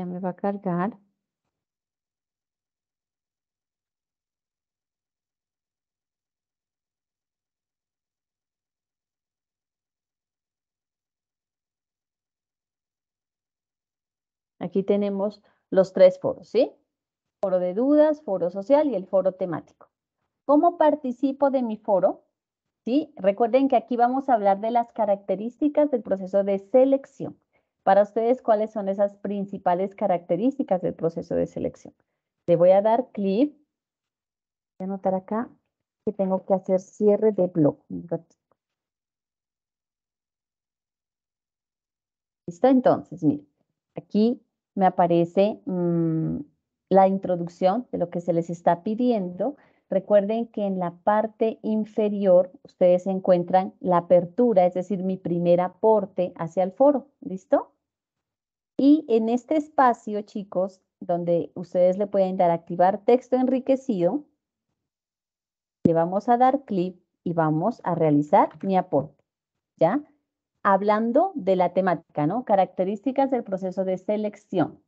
Ya me va a cargar. Aquí tenemos los tres foros, ¿sí? Foro de dudas, foro social y el foro temático. ¿Cómo participo de mi foro? ¿Sí? Recuerden que aquí vamos a hablar de las características del proceso de selección. Para ustedes, ¿cuáles son esas principales características del proceso de selección? Le voy a dar clic. Voy a anotar acá que tengo que hacer cierre de blog. ¿Listo? Entonces, miren, aquí me aparece mm, la introducción de lo que se les está pidiendo Recuerden que en la parte inferior ustedes encuentran la apertura, es decir, mi primer aporte hacia el foro. ¿Listo? Y en este espacio, chicos, donde ustedes le pueden dar activar texto enriquecido, le vamos a dar clic y vamos a realizar mi aporte. ¿Ya? Hablando de la temática, ¿no? Características del proceso de selección.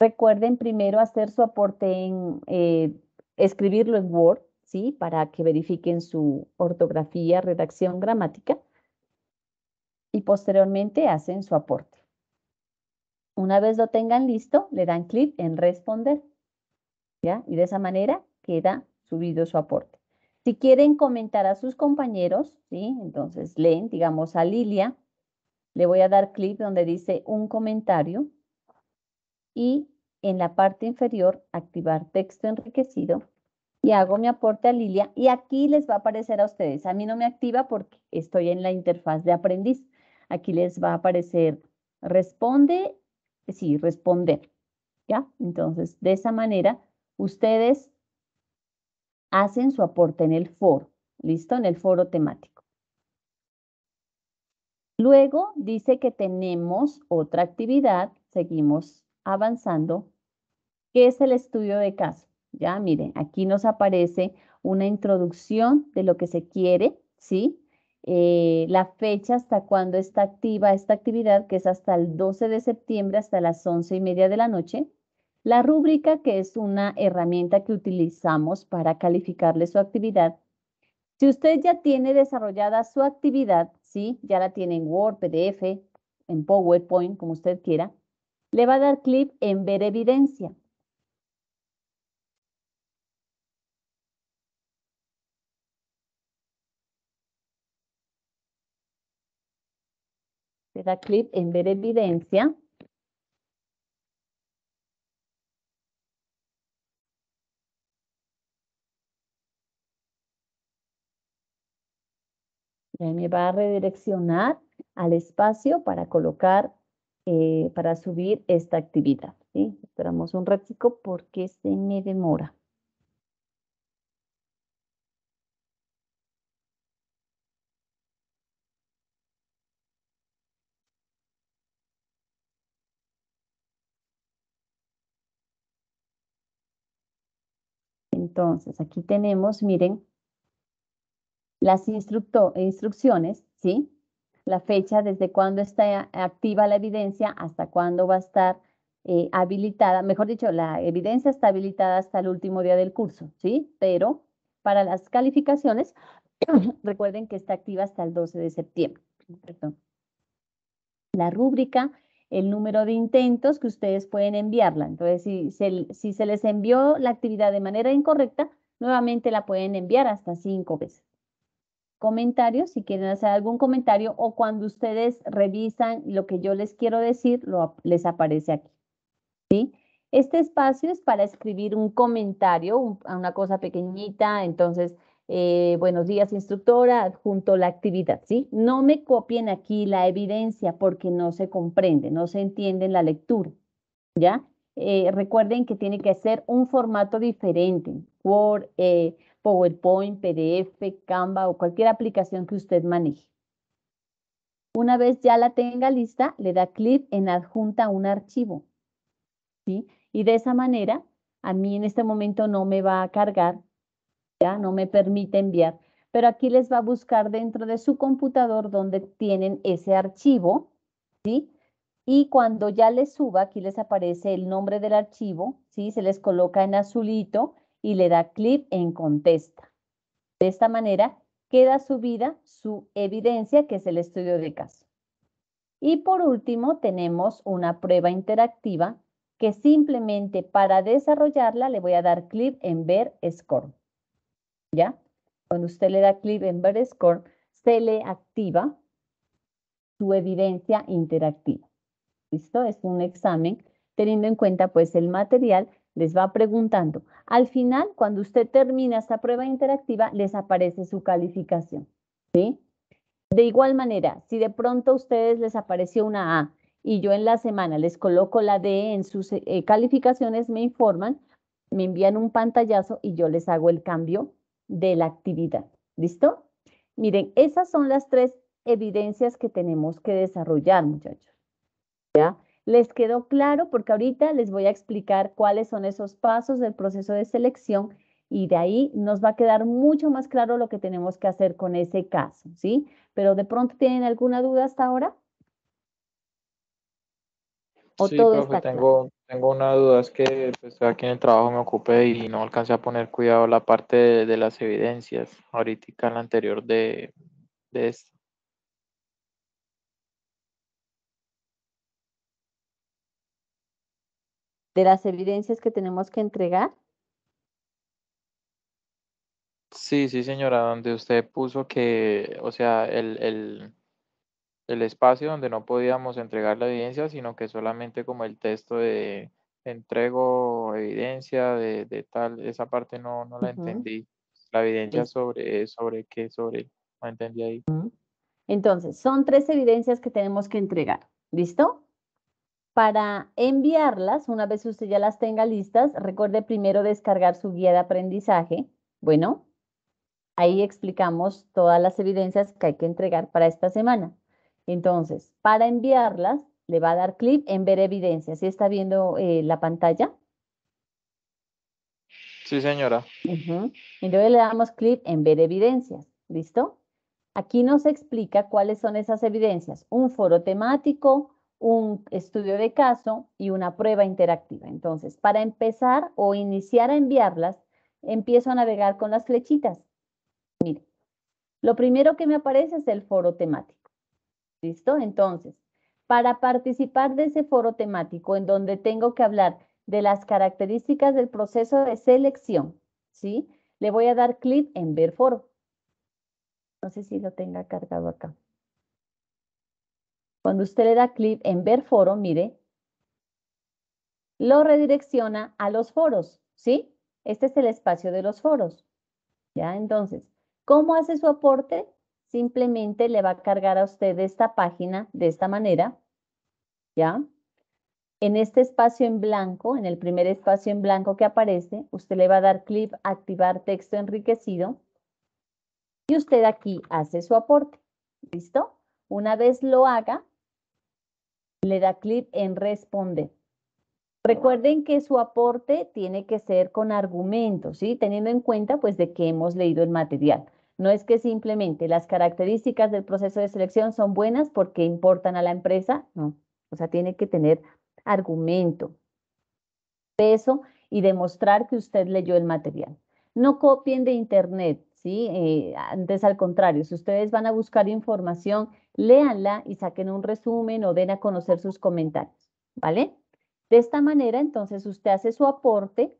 Recuerden primero hacer su aporte en... Eh, escribirlo en Word, ¿sí? Para que verifiquen su ortografía, redacción, gramática. Y posteriormente hacen su aporte. Una vez lo tengan listo, le dan clic en responder. ¿ya? Y de esa manera queda subido su aporte. Si quieren comentar a sus compañeros, ¿sí? entonces leen, digamos a Lilia, le voy a dar clic donde dice un comentario y en la parte inferior activar texto enriquecido y hago mi aporte a Lilia y aquí les va a aparecer a ustedes. A mí no me activa porque estoy en la interfaz de aprendiz. Aquí les va a aparecer responde, sí, responder. ¿Ya? Entonces, de esa manera, ustedes hacen su aporte en el foro. ¿Listo? En el foro temático. Luego dice que tenemos otra actividad, seguimos avanzando, que es el estudio de caso. Ya, miren, aquí nos aparece una introducción de lo que se quiere, ¿sí? Eh, la fecha hasta cuándo está activa esta actividad, que es hasta el 12 de septiembre, hasta las 11 y media de la noche. La rúbrica, que es una herramienta que utilizamos para calificarle su actividad. Si usted ya tiene desarrollada su actividad, ¿sí? ya la tiene en Word, PDF, en PowerPoint, como usted quiera, le va a dar clic en ver evidencia. da clic en ver evidencia. Y ahí me va a redireccionar al espacio para colocar, eh, para subir esta actividad. Esperamos un ratico porque se me demora. Entonces, aquí tenemos, miren, las instrucciones, ¿sí? La fecha desde cuándo está activa la evidencia hasta cuándo va a estar eh, habilitada. Mejor dicho, la evidencia está habilitada hasta el último día del curso, ¿sí? Pero para las calificaciones, [clears throat] recuerden que está activa hasta el 12 de septiembre. La rúbrica el número de intentos que ustedes pueden enviarla. Entonces, si se, si se les envió la actividad de manera incorrecta, nuevamente la pueden enviar hasta cinco veces. Comentarios, si quieren hacer algún comentario o cuando ustedes revisan lo que yo les quiero decir, lo, les aparece aquí. ¿sí? Este espacio es para escribir un comentario, a una cosa pequeñita, entonces eh, buenos días instructora, adjunto la actividad, ¿sí? No me copien aquí la evidencia porque no se comprende, no se entiende en la lectura, ¿ya? Eh, recuerden que tiene que ser un formato diferente, Word, eh, PowerPoint, PDF, Canva o cualquier aplicación que usted maneje. Una vez ya la tenga lista, le da clic en adjunta un archivo, ¿sí? Y de esa manera, a mí en este momento no me va a cargar ya no me permite enviar, pero aquí les va a buscar dentro de su computador donde tienen ese archivo, ¿sí? Y cuando ya les suba, aquí les aparece el nombre del archivo, ¿sí? Se les coloca en azulito y le da clic en contesta. De esta manera queda subida su evidencia, que es el estudio de caso. Y por último, tenemos una prueba interactiva que simplemente para desarrollarla le voy a dar clic en ver score. ¿ya? Cuando usted le da clic en Ver Score, se le activa su evidencia interactiva. ¿Listo? Es un examen teniendo en cuenta pues el material les va preguntando. Al final, cuando usted termina esta prueba interactiva, les aparece su calificación. ¿sí? De igual manera, si de pronto a ustedes les apareció una A y yo en la semana les coloco la D en sus eh, calificaciones, me informan, me envían un pantallazo y yo les hago el cambio de la actividad. ¿Listo? Miren, esas son las tres evidencias que tenemos que desarrollar, muchachos. ¿Ya? ¿Les quedó claro? Porque ahorita les voy a explicar cuáles son esos pasos del proceso de selección y de ahí nos va a quedar mucho más claro lo que tenemos que hacer con ese caso, ¿sí? Pero de pronto tienen alguna duda hasta ahora sí, tengo, tengo una duda, es que pues, aquí en el trabajo me ocupé y no alcancé a poner cuidado la parte de, las evidencias, ahorita en la anterior de, de esto. de las evidencias que tenemos que entregar? Sí, sí, señora, donde usted puso que, o sea, el, el, el espacio donde no podíamos entregar la evidencia, sino que solamente como el texto de entrego evidencia de, tal, esa parte no, no la entendí. La evidencia sobre, sobre qué, sobre, no entendí ahí. Entonces, son tres evidencias que tenemos que entregar. ¿Listo? Para enviarlas, una vez usted ya las tenga listas, recuerde primero descargar su guía de aprendizaje. Bueno, ahí explicamos todas las evidencias que hay que entregar para esta semana. Entonces, para enviarlas, le va a dar clic en ver evidencias. ¿Sí está viendo eh, la pantalla? Sí, señora. Y le damos clic en ver evidencias. ¿Listo? Aquí nos explica cuáles son esas evidencias. Un foro temático, un estudio de caso y una prueba interactiva. Entonces, para empezar o iniciar a enviarlas, empiezo a navegar con las flechitas. Mire, lo primero que me aparece es el foro temático. ¿Listo? Entonces, para participar de ese foro temático en donde tengo que hablar de las características del proceso de selección, ¿sí? Le voy a dar clic en ver foro. No sé si lo tenga cargado acá. Cuando usted le da clic en ver foro, mire, lo redirecciona a los foros, ¿sí? Este es el espacio de los foros. ¿Ya? Entonces, ¿cómo hace su aporte? simplemente le va a cargar a usted esta página de esta manera, ¿ya? En este espacio en blanco, en el primer espacio en blanco que aparece, usted le va a dar clic Activar texto enriquecido y usted aquí hace su aporte, ¿listo? Una vez lo haga, le da clic en Responder. Recuerden que su aporte tiene que ser con argumentos, ¿sí? Teniendo en cuenta, pues, de que hemos leído el material. No es que simplemente las características del proceso de selección son buenas porque importan a la empresa, no. O sea, tiene que tener argumento, peso y demostrar que usted leyó el material. No copien de internet, ¿sí? Eh, antes al contrario, si ustedes van a buscar información, léanla y saquen un resumen o den a conocer sus comentarios, ¿vale? De esta manera, entonces, usted hace su aporte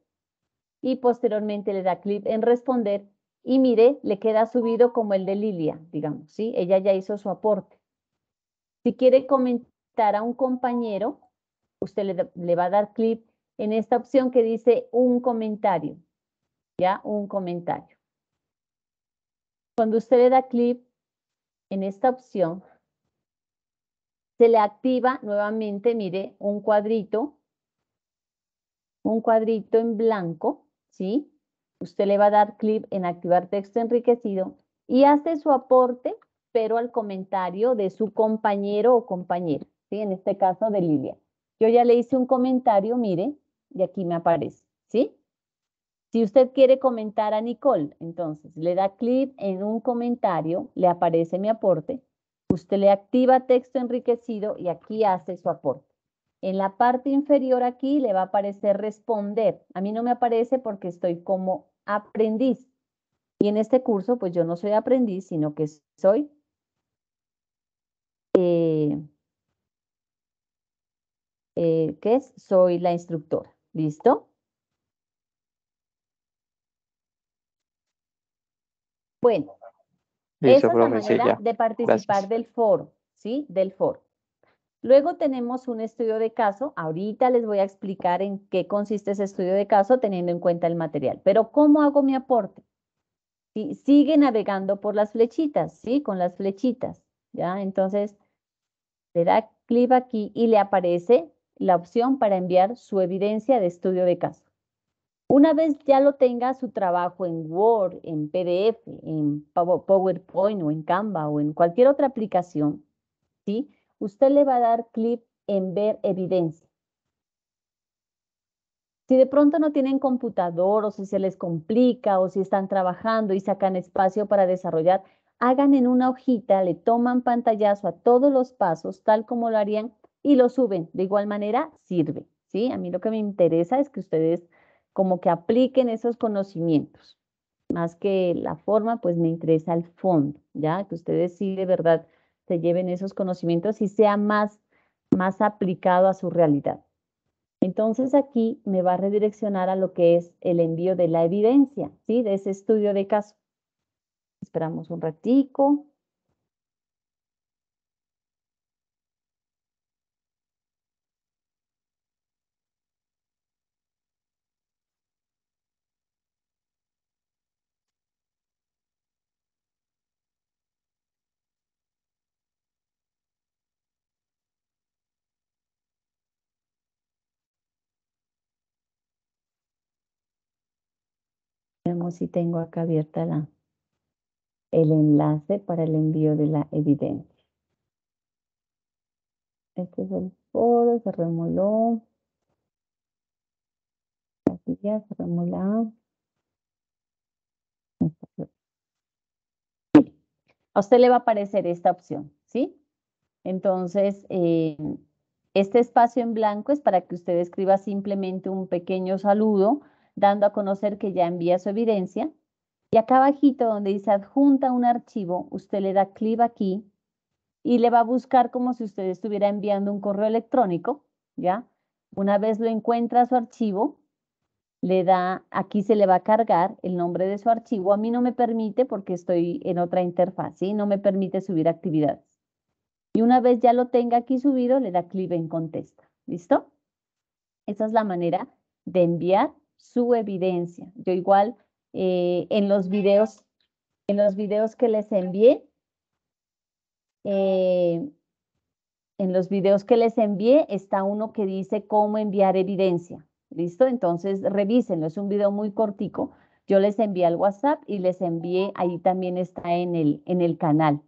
y posteriormente le da clic en responder y mire, le queda subido como el de Lilia, digamos, ¿sí? Ella ya hizo su aporte. Si quiere comentar a un compañero, usted le, va a dar clic en esta opción que dice un comentario, ¿ya? Un comentario. Cuando usted le da clic en esta opción, se le activa nuevamente, mire, un cuadrito, un cuadrito en blanco, ¿sí? Usted le va a dar clic en activar texto enriquecido y hace su aporte, pero al comentario de su compañero o compañera, ¿sí? en este caso de Lilia. Yo ya le hice un comentario, mire, y aquí me aparece, ¿sí? Si usted quiere comentar a Nicole, entonces le da clic en un comentario, le aparece mi aporte, usted le activa texto enriquecido y aquí hace su aporte. En la parte inferior aquí le va a aparecer responder. A mí no me aparece porque estoy como aprendiz. Y en este curso, pues yo no soy aprendiz, sino que soy eh, eh, ¿qué es? Soy la instructora. ¿Listo? Bueno, es la manera de participar del foro, ¿sí? Del foro. Luego tenemos un estudio de caso. Ahorita les voy a explicar en qué consiste ese estudio de caso teniendo en cuenta el material. Pero ¿cómo hago mi aporte? Sigue navegando por las flechitas, ¿sí? Con las flechitas, ¿ya? Entonces, le da clic aquí y le aparece la opción para enviar su evidencia de estudio de caso. Una vez ya lo tenga su trabajo en Word, en PDF, en PowerPoint o en Canva o en cualquier otra aplicación, ¿sí? usted le va a dar clic en ver evidencia. Si de pronto no tienen computador o si se les complica o si están trabajando y sacan espacio para desarrollar, hagan en una hojita, le toman pantallazo a todos los pasos tal como lo harían y lo suben. De igual manera sirve, ¿sí? A mí lo que me interesa es que ustedes como que apliquen esos conocimientos. Más que la forma, pues me interesa el fondo, ¿ya? Que ustedes sí de verdad se lleven esos conocimientos y sea más, más aplicado a su realidad. Entonces aquí me va a redireccionar a lo que es el envío de la evidencia, ¿sí? de ese estudio de caso. Esperamos un ratico. si si tengo acá abierta la, el enlace para el envío de la evidencia. Este es el foro, se remoló. ya A usted le va a aparecer esta opción, ¿sí? Entonces, eh, este espacio en blanco es para que usted escriba simplemente un pequeño saludo dando a conocer que ya envía su evidencia. Y acá abajito donde dice adjunta un archivo, usted le da clic aquí y le va a buscar como si usted estuviera enviando un correo electrónico, ¿ya? Una vez lo encuentra su archivo, le da, aquí se le va a cargar el nombre de su archivo. A mí no me permite porque estoy en otra interfaz, ¿sí? No me permite subir actividades. Y una vez ya lo tenga aquí subido, le da clic en contesta. ¿Listo? Esa es la manera de enviar su evidencia. Yo igual eh, en los videos, en los videos que les envié, eh, en los videos que les envié está uno que dice cómo enviar evidencia. ¿Listo? Entonces revísenlo, es un video muy cortico. Yo les envié al WhatsApp y les envié, ahí también está en el, en el canal.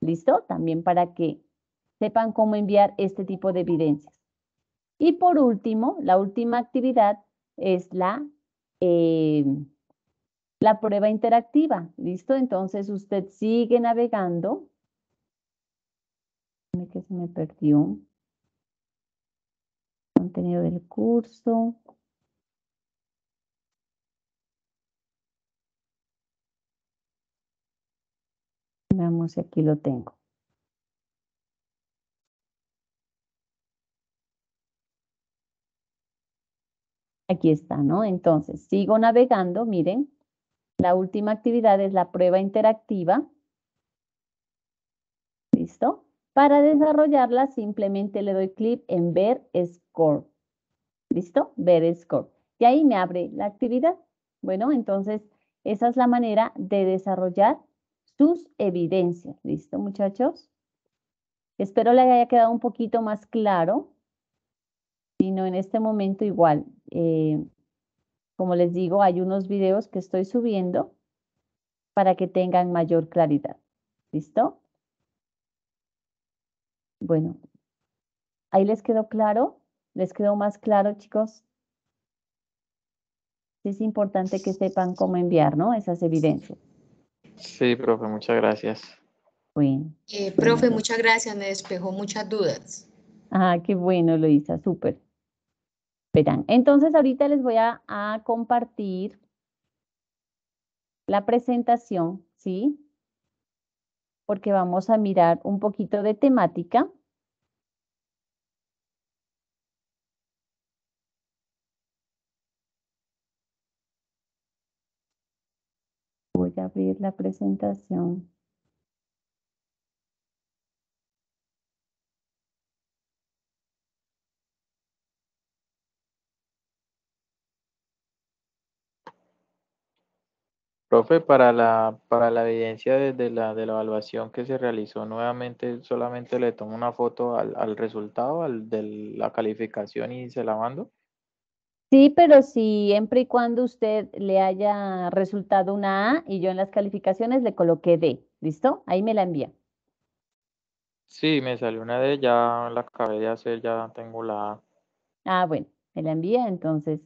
¿Listo? También para que sepan cómo enviar este tipo de evidencias. Y por último, la última actividad es la, eh, la prueba interactiva. ¿Listo? Entonces usted sigue navegando. que se me perdió. Contenido del curso. Veamos si aquí lo tengo. Aquí está, ¿no? Entonces, sigo navegando, miren. La última actividad es la prueba interactiva. ¿Listo? Para desarrollarla simplemente le doy clic en ver score. ¿Listo? Ver score. Y ahí me abre la actividad. Bueno, entonces esa es la manera de desarrollar sus evidencias. ¿Listo, muchachos? Espero le haya quedado un poquito más claro sino en este momento igual. Eh, como les digo, hay unos videos que estoy subiendo para que tengan mayor claridad. ¿Listo? Bueno, ahí les quedó claro. ¿Les quedó más claro, chicos? Es importante que sepan cómo enviar, ¿no? Esas evidencias. Sí, profe, muchas gracias. Bueno. Eh, profe, muchas gracias, me despejó muchas dudas. Ah, qué bueno, Luisa, súper. Verán, entonces ahorita les voy a, a compartir la presentación, ¿sí? Porque vamos a mirar un poquito de temática. Voy a abrir la presentación. Profe, para la, para la evidencia de, la, evaluación que se realizó nuevamente, solamente le tomo una foto al, al resultado, al de la calificación y se la mando. Sí, pero siempre y cuando usted le haya resultado una A y yo en las calificaciones le coloqué D, ¿listo? Ahí me la envía. Sí, me salió una D, ya la acabé de hacer, ya tengo la A. Ah, bueno, me la envía, entonces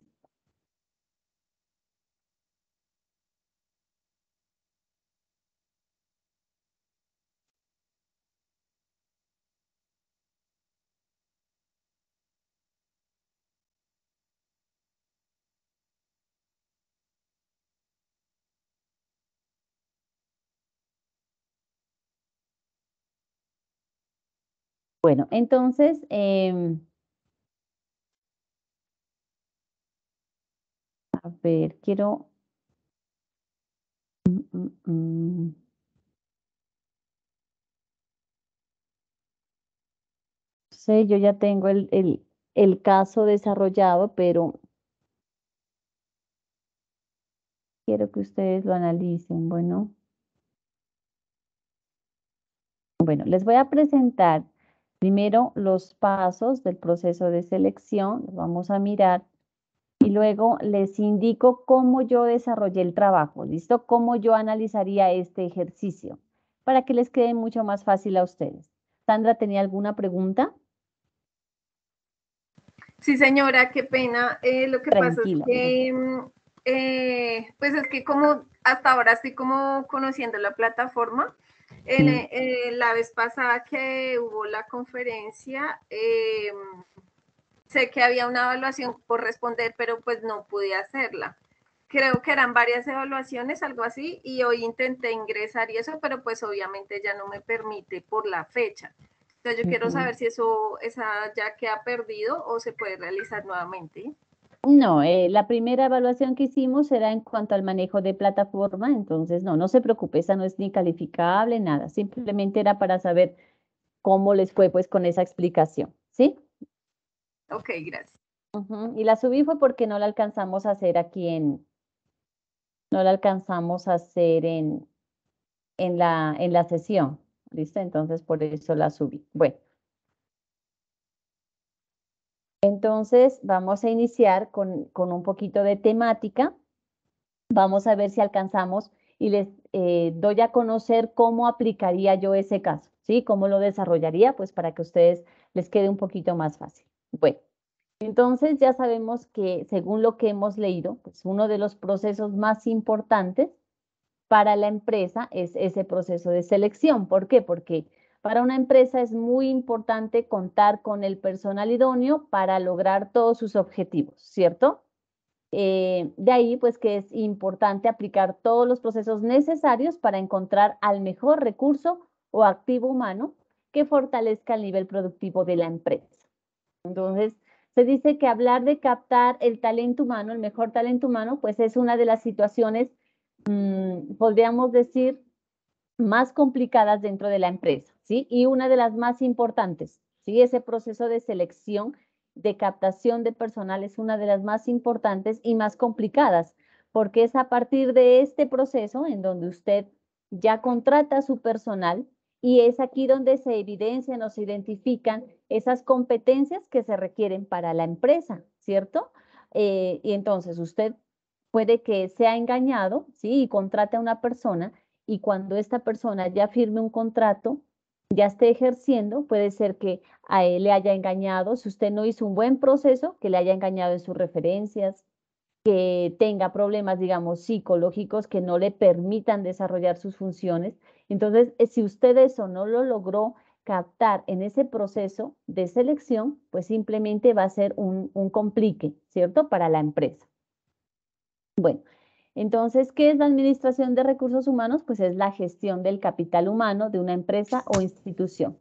Bueno, entonces, em, a ver, quiero... no mm, mm, mm. sé, yo ya tengo el, el caso desarrollado, pero quiero que ustedes lo analicen. Bueno. Bueno, les voy a presentar Primero, los pasos del proceso de selección, los vamos a mirar. Y luego les indico cómo yo desarrollé el trabajo, ¿listo? Cómo yo analizaría este ejercicio para que les quede mucho más fácil a ustedes. Sandra, ¿tenía alguna pregunta? Sí, señora, qué pena. Eh, lo que pasa es que, mm, eh, pues es que como hasta ahora estoy como conociendo la plataforma, en, eh, la vez pasada que hubo la conferencia, em, sé que había una evaluación por responder, pero pues no pude hacerla. Creo que eran varias evaluaciones, algo así, y hoy intenté ingresar y eso, pero pues obviamente ya no me permite por la fecha. Entonces yo quiero saber si eso esa ya queda perdido o se puede realizar nuevamente. No, eh, la primera evaluación que hicimos era en cuanto al manejo de plataforma, entonces no, no se preocupe, esa no es ni calificable, nada, simplemente era para saber cómo les fue pues con esa explicación, ¿sí? Ok, gracias. Y la subí fue porque no la alcanzamos a hacer aquí en, no la alcanzamos a hacer en, en, la, en la sesión, ¿listo? Entonces por eso la subí. Bueno. Entonces, vamos a iniciar con, un poquito de temática. Vamos a ver si alcanzamos y les eh, doy a conocer cómo aplicaría yo ese caso, ¿sí? Cómo lo desarrollaría, pues para que a ustedes les quede un poquito más fácil. Bueno, entonces ya sabemos que según lo que hemos leído, pues uno de los procesos más importantes para la empresa es ese proceso de selección. ¿Por qué? Porque para una empresa es muy importante contar con el personal idóneo para lograr todos sus objetivos, ¿cierto? Eh, de ahí, pues que es importante aplicar todos los procesos necesarios para encontrar al mejor recurso o activo humano que fortalezca el nivel productivo de la empresa. Entonces, se dice que hablar de captar el talento humano, el mejor talento humano, pues es una de las situaciones, mm, podríamos decir, más complicadas dentro de la empresa. ¿sí? Y una de las más importantes, ¿sí? Ese proceso de selección, de captación de personal es una de las más importantes y más complicadas, porque es a partir de este proceso en donde usted ya contrata a su personal y es aquí donde se evidencian o se identifican esas competencias que se requieren para la empresa, ¿cierto? Eh, y entonces usted puede que sea engañado, ¿sí? Y contrate a una persona y cuando esta persona ya firme un contrato, ya esté ejerciendo, puede ser que a él le haya engañado, si usted no hizo un buen proceso, que le haya engañado en sus referencias, que tenga problemas, digamos, psicológicos que no le permitan desarrollar sus funciones. Entonces, eh, si usted eso no lo logró captar en ese proceso de selección, pues simplemente va a ser un, un complique, ¿cierto? Para la empresa. Bueno, entonces, ¿qué es la administración de recursos humanos? Pues es la gestión del capital humano de una empresa o institución.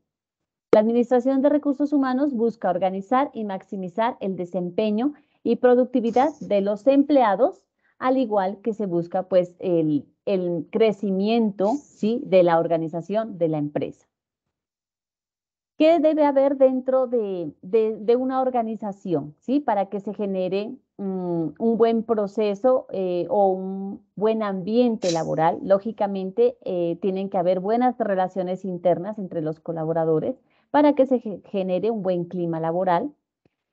La administración de recursos humanos busca organizar y maximizar el desempeño y productividad de los empleados, al igual que se busca pues el, crecimiento de la organización de la empresa. ¿Qué debe haber dentro de, una organización ¿sí? para que se genere mm, un buen proceso eh, o un buen ambiente laboral? Lógicamente, eh, tienen que haber buenas relaciones internas entre los colaboradores para que se genere un buen clima laboral.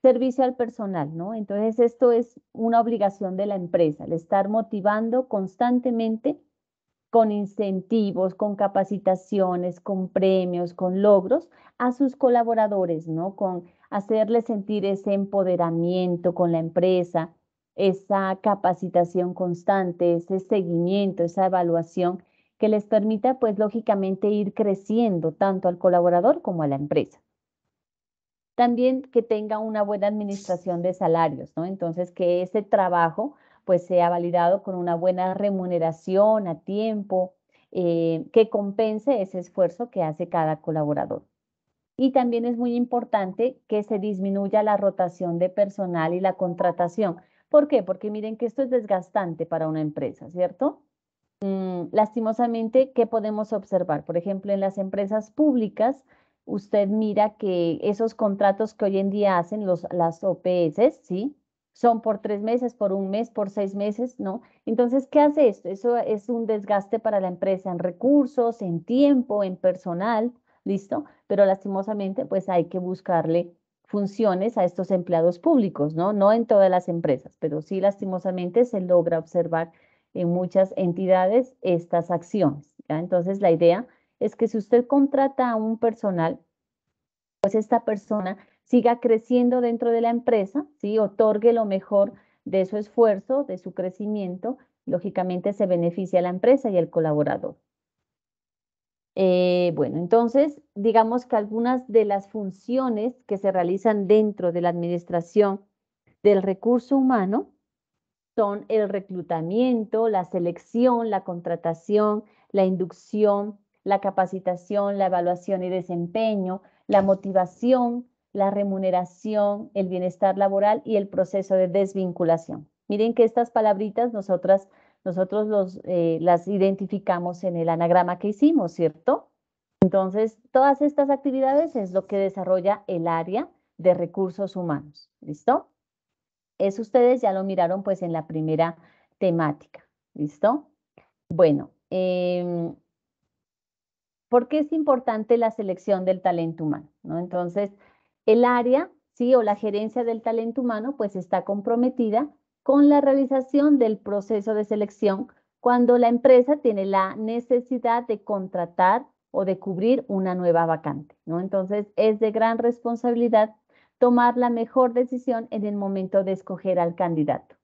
Servicio al personal, ¿no? Entonces, esto es una obligación de la empresa, el estar motivando constantemente con incentivos, con capacitaciones, con premios, con logros a sus colaboradores, ¿no? Con hacerles sentir ese empoderamiento con la empresa, esa capacitación constante, ese seguimiento, esa evaluación que les permita, pues, lógicamente ir creciendo tanto al colaborador como a la empresa. También que tenga una buena administración de salarios, ¿no? Entonces, que ese trabajo pues sea validado con una buena remuneración a tiempo, eh, que compense ese esfuerzo que hace cada colaborador. Y también es muy importante que se disminuya la rotación de personal y la contratación. ¿Por qué? Porque miren que esto es desgastante para una empresa, ¿cierto? Mm, lastimosamente, ¿qué podemos observar? Por ejemplo, en las empresas públicas, usted mira que esos contratos que hoy en día hacen los, las OPS, ¿sí? son por tres meses, por un mes, por seis meses, ¿no? Entonces, ¿qué hace esto? Eso es un desgaste para la empresa en recursos, en tiempo, en personal, ¿listo? Pero lastimosamente, pues hay que buscarle funciones a estos empleados públicos, ¿no? No en todas las empresas, pero sí lastimosamente se logra observar en muchas entidades estas acciones. ¿ya? Entonces, la idea es que si usted contrata a un personal, pues esta persona siga creciendo dentro de la empresa, otorgue lo mejor de su esfuerzo, de su crecimiento, lógicamente se beneficia a la empresa y el colaborador. Eh, bueno, entonces, digamos que algunas de las funciones que se realizan dentro de la administración del recurso humano son el reclutamiento, la selección, la contratación, la inducción, la capacitación, la evaluación y desempeño, la motivación, la remuneración, el bienestar laboral y el proceso de desvinculación. Miren que estas palabritas nosotras, nosotros los, eh, las identificamos en el anagrama que hicimos, ¿cierto? Entonces, todas estas actividades es lo que desarrolla el área de recursos humanos, ¿listo? Eso ustedes ya lo miraron pues en la primera temática, ¿listo? Bueno, em, ¿por qué es importante la selección del talento humano? ¿no? Entonces, el área, sí, o la gerencia del talento humano, pues está comprometida con la realización del proceso de selección cuando la empresa tiene la necesidad de contratar o de cubrir una nueva vacante, ¿no? Entonces, es de gran responsabilidad tomar la mejor decisión en el momento de escoger al candidato.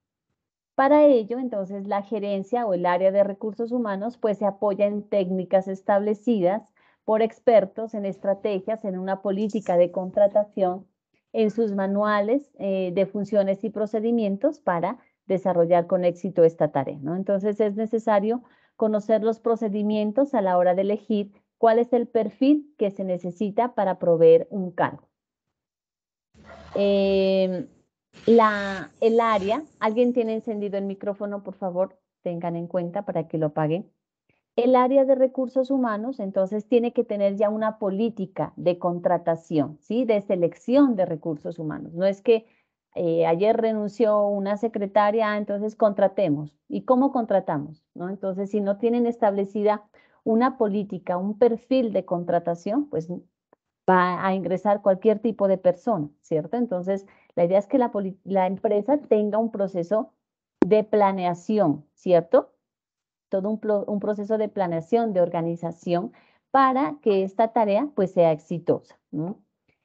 Para ello, entonces, la gerencia o el área de recursos humanos pues se apoya en técnicas establecidas por expertos en estrategias, en una política de contratación, en sus manuales eh, de funciones y procedimientos para desarrollar con éxito esta tarea. Entonces es necesario conocer los procedimientos a la hora de elegir cuál es el perfil que se necesita para proveer un cargo. Em, la, el área, ¿alguien tiene encendido el micrófono? Por favor, tengan en cuenta para que lo apaguen. El área de recursos humanos entonces tiene que tener ya una política de contratación, ¿sí? de selección de recursos humanos. No es que eh, ayer renunció una secretaria, ah, entonces contratemos. ¿Y cómo contratamos? ¿No? Entonces, si no tienen establecida una política, un perfil de contratación, pues va a ingresar cualquier tipo de persona, ¿cierto? Entonces, la idea es que la, la empresa tenga un proceso de planeación, ¿cierto? todo un, proceso de planeación, de organización para que esta tarea pues sea exitosa.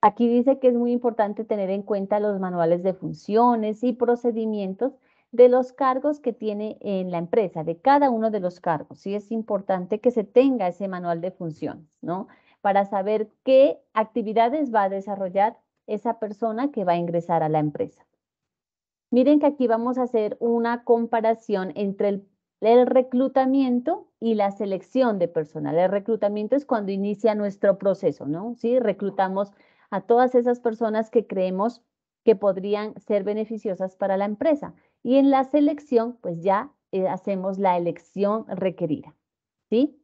Aquí dice que es muy importante tener en cuenta los manuales de funciones y procedimientos de los cargos que tiene en la empresa, de cada uno de los cargos. Sí es importante que se tenga ese manual de funciones, ¿no? Para saber qué actividades va a desarrollar esa persona que va a ingresar a la empresa. Miren que aquí vamos a hacer una comparación entre el el reclutamiento y la selección de personal. El reclutamiento es cuando inicia nuestro proceso, ¿no? Sí, reclutamos a todas esas personas que creemos que podrían ser beneficiosas para la empresa. Y en la selección, pues ya eh, hacemos la elección requerida, ¿sí?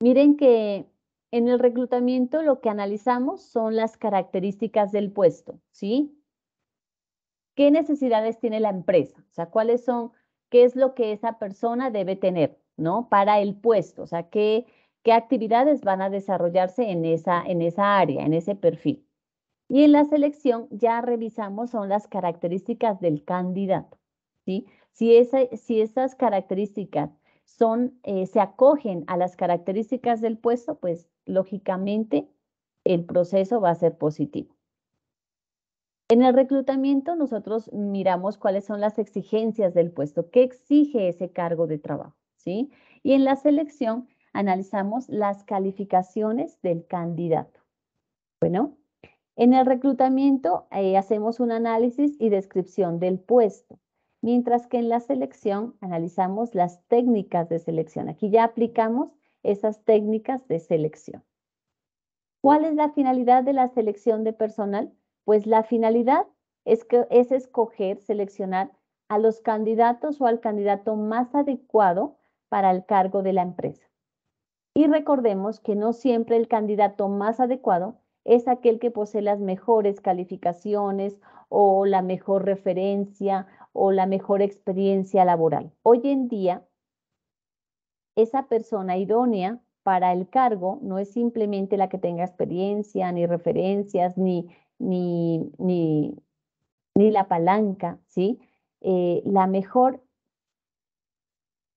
Miren que en el reclutamiento lo que analizamos son las características del puesto, ¿sí? ¿Qué necesidades tiene la empresa? O sea, ¿cuáles son qué es lo que esa persona debe tener, ¿no? Para el puesto, o sea, qué, qué actividades van a desarrollarse en esa, en esa área, en ese perfil. Y en la selección ya revisamos son las características del candidato, Si, si esas características son, eh, se acogen a las características del puesto, pues lógicamente el proceso va a ser positivo. En el reclutamiento nosotros miramos cuáles son las exigencias del puesto, qué exige ese cargo de trabajo, ¿sí? Y en la selección analizamos las calificaciones del candidato. Bueno, en el reclutamiento eh, hacemos un análisis y descripción del puesto, mientras que en la selección analizamos las técnicas de selección. Aquí ya aplicamos esas técnicas de selección. ¿Cuál es la finalidad de la selección de personal? Pues la finalidad es, que, es escoger, seleccionar a los candidatos o al candidato más adecuado para el cargo de la empresa. Y recordemos que no siempre el candidato más adecuado es aquel que posee las mejores calificaciones o la mejor referencia o la mejor experiencia laboral. Hoy en día, esa persona idónea para el cargo no es simplemente la que tenga experiencia, ni referencias, ni ni, ni, la palanca, ¿sí? Eh, la mejor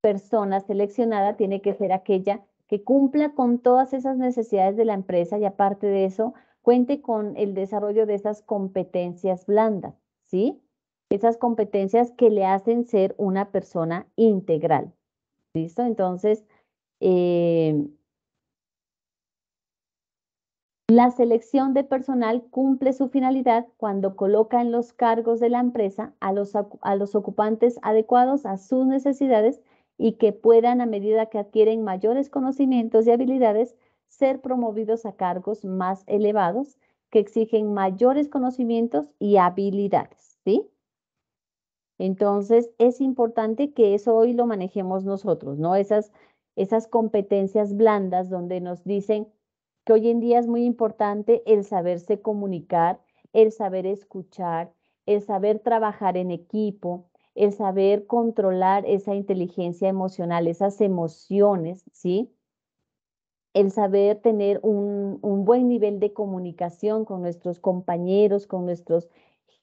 persona seleccionada tiene que ser aquella que cumpla con todas esas necesidades de la empresa y aparte de eso, cuente con el desarrollo de esas competencias blandas, ¿sí? Esas competencias que le hacen ser una persona integral. ¿Listo? Entonces, eh, la selección de personal cumple su finalidad cuando coloca en los cargos de la empresa a los, a los ocupantes adecuados a sus necesidades y que puedan, a medida que adquieren mayores conocimientos y habilidades, ser promovidos a cargos más elevados que exigen mayores conocimientos y habilidades, ¿sí? Entonces, es importante que eso hoy lo manejemos nosotros, ¿no? Esas, esas competencias blandas donde nos dicen que hoy en día es muy importante el saberse comunicar, el saber escuchar, el saber trabajar en equipo, el saber controlar esa inteligencia emocional, esas emociones, ¿sí? El saber tener un, buen nivel de comunicación con nuestros compañeros, con nuestros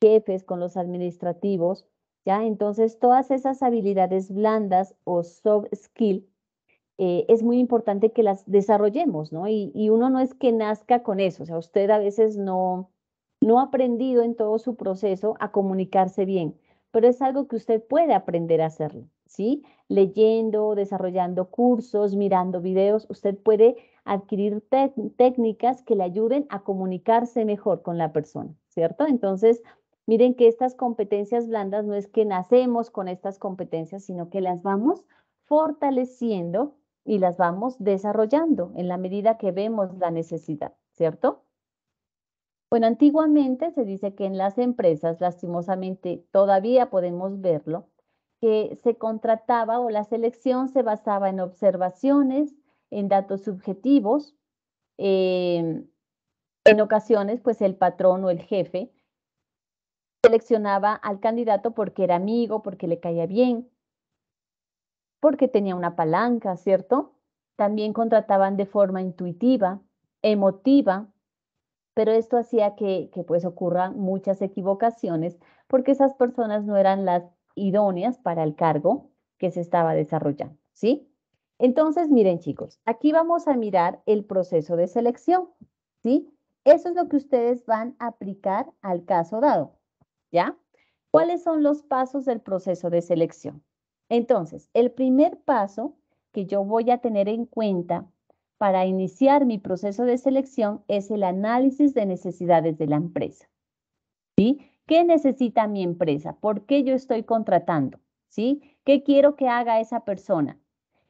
jefes, con los administrativos, ¿ya? Entonces, todas esas habilidades blandas o soft skill eh, es muy importante que las desarrollemos, ¿no? Y, uno no es que nazca con eso, o sea, usted a veces no, no ha aprendido en todo su proceso a comunicarse bien, pero es algo que usted puede aprender a hacerlo, ¿sí? Leyendo, desarrollando cursos, mirando videos, usted puede adquirir técnicas que le ayuden a comunicarse mejor con la persona, ¿cierto? Entonces, miren que estas competencias blandas no es que nacemos con estas competencias, sino que las vamos fortaleciendo y las vamos desarrollando en la medida que vemos la necesidad, ¿cierto? Bueno, antiguamente se dice que en las empresas, lastimosamente todavía podemos verlo, que se contrataba o la selección se basaba en observaciones, en datos subjetivos, eh, en ocasiones pues el patrón o el jefe seleccionaba al candidato porque era amigo, porque le caía bien, porque tenía una palanca, ¿cierto? También contrataban de forma intuitiva, emotiva, pero esto hacía que, que pues ocurran muchas equivocaciones porque esas personas no eran las idóneas para el cargo que se estaba desarrollando, ¿sí? Entonces, miren chicos, aquí vamos a mirar el proceso de selección, ¿sí? Eso es lo que ustedes van a aplicar al caso dado, ¿ya? ¿Cuáles son los pasos del proceso de selección? Entonces, el primer paso que yo voy a tener en cuenta para iniciar mi proceso de selección es el análisis de necesidades de la empresa. ¿Sí? ¿Qué necesita mi empresa? ¿Por qué yo estoy contratando? ¿Sí? ¿Qué quiero que haga esa persona?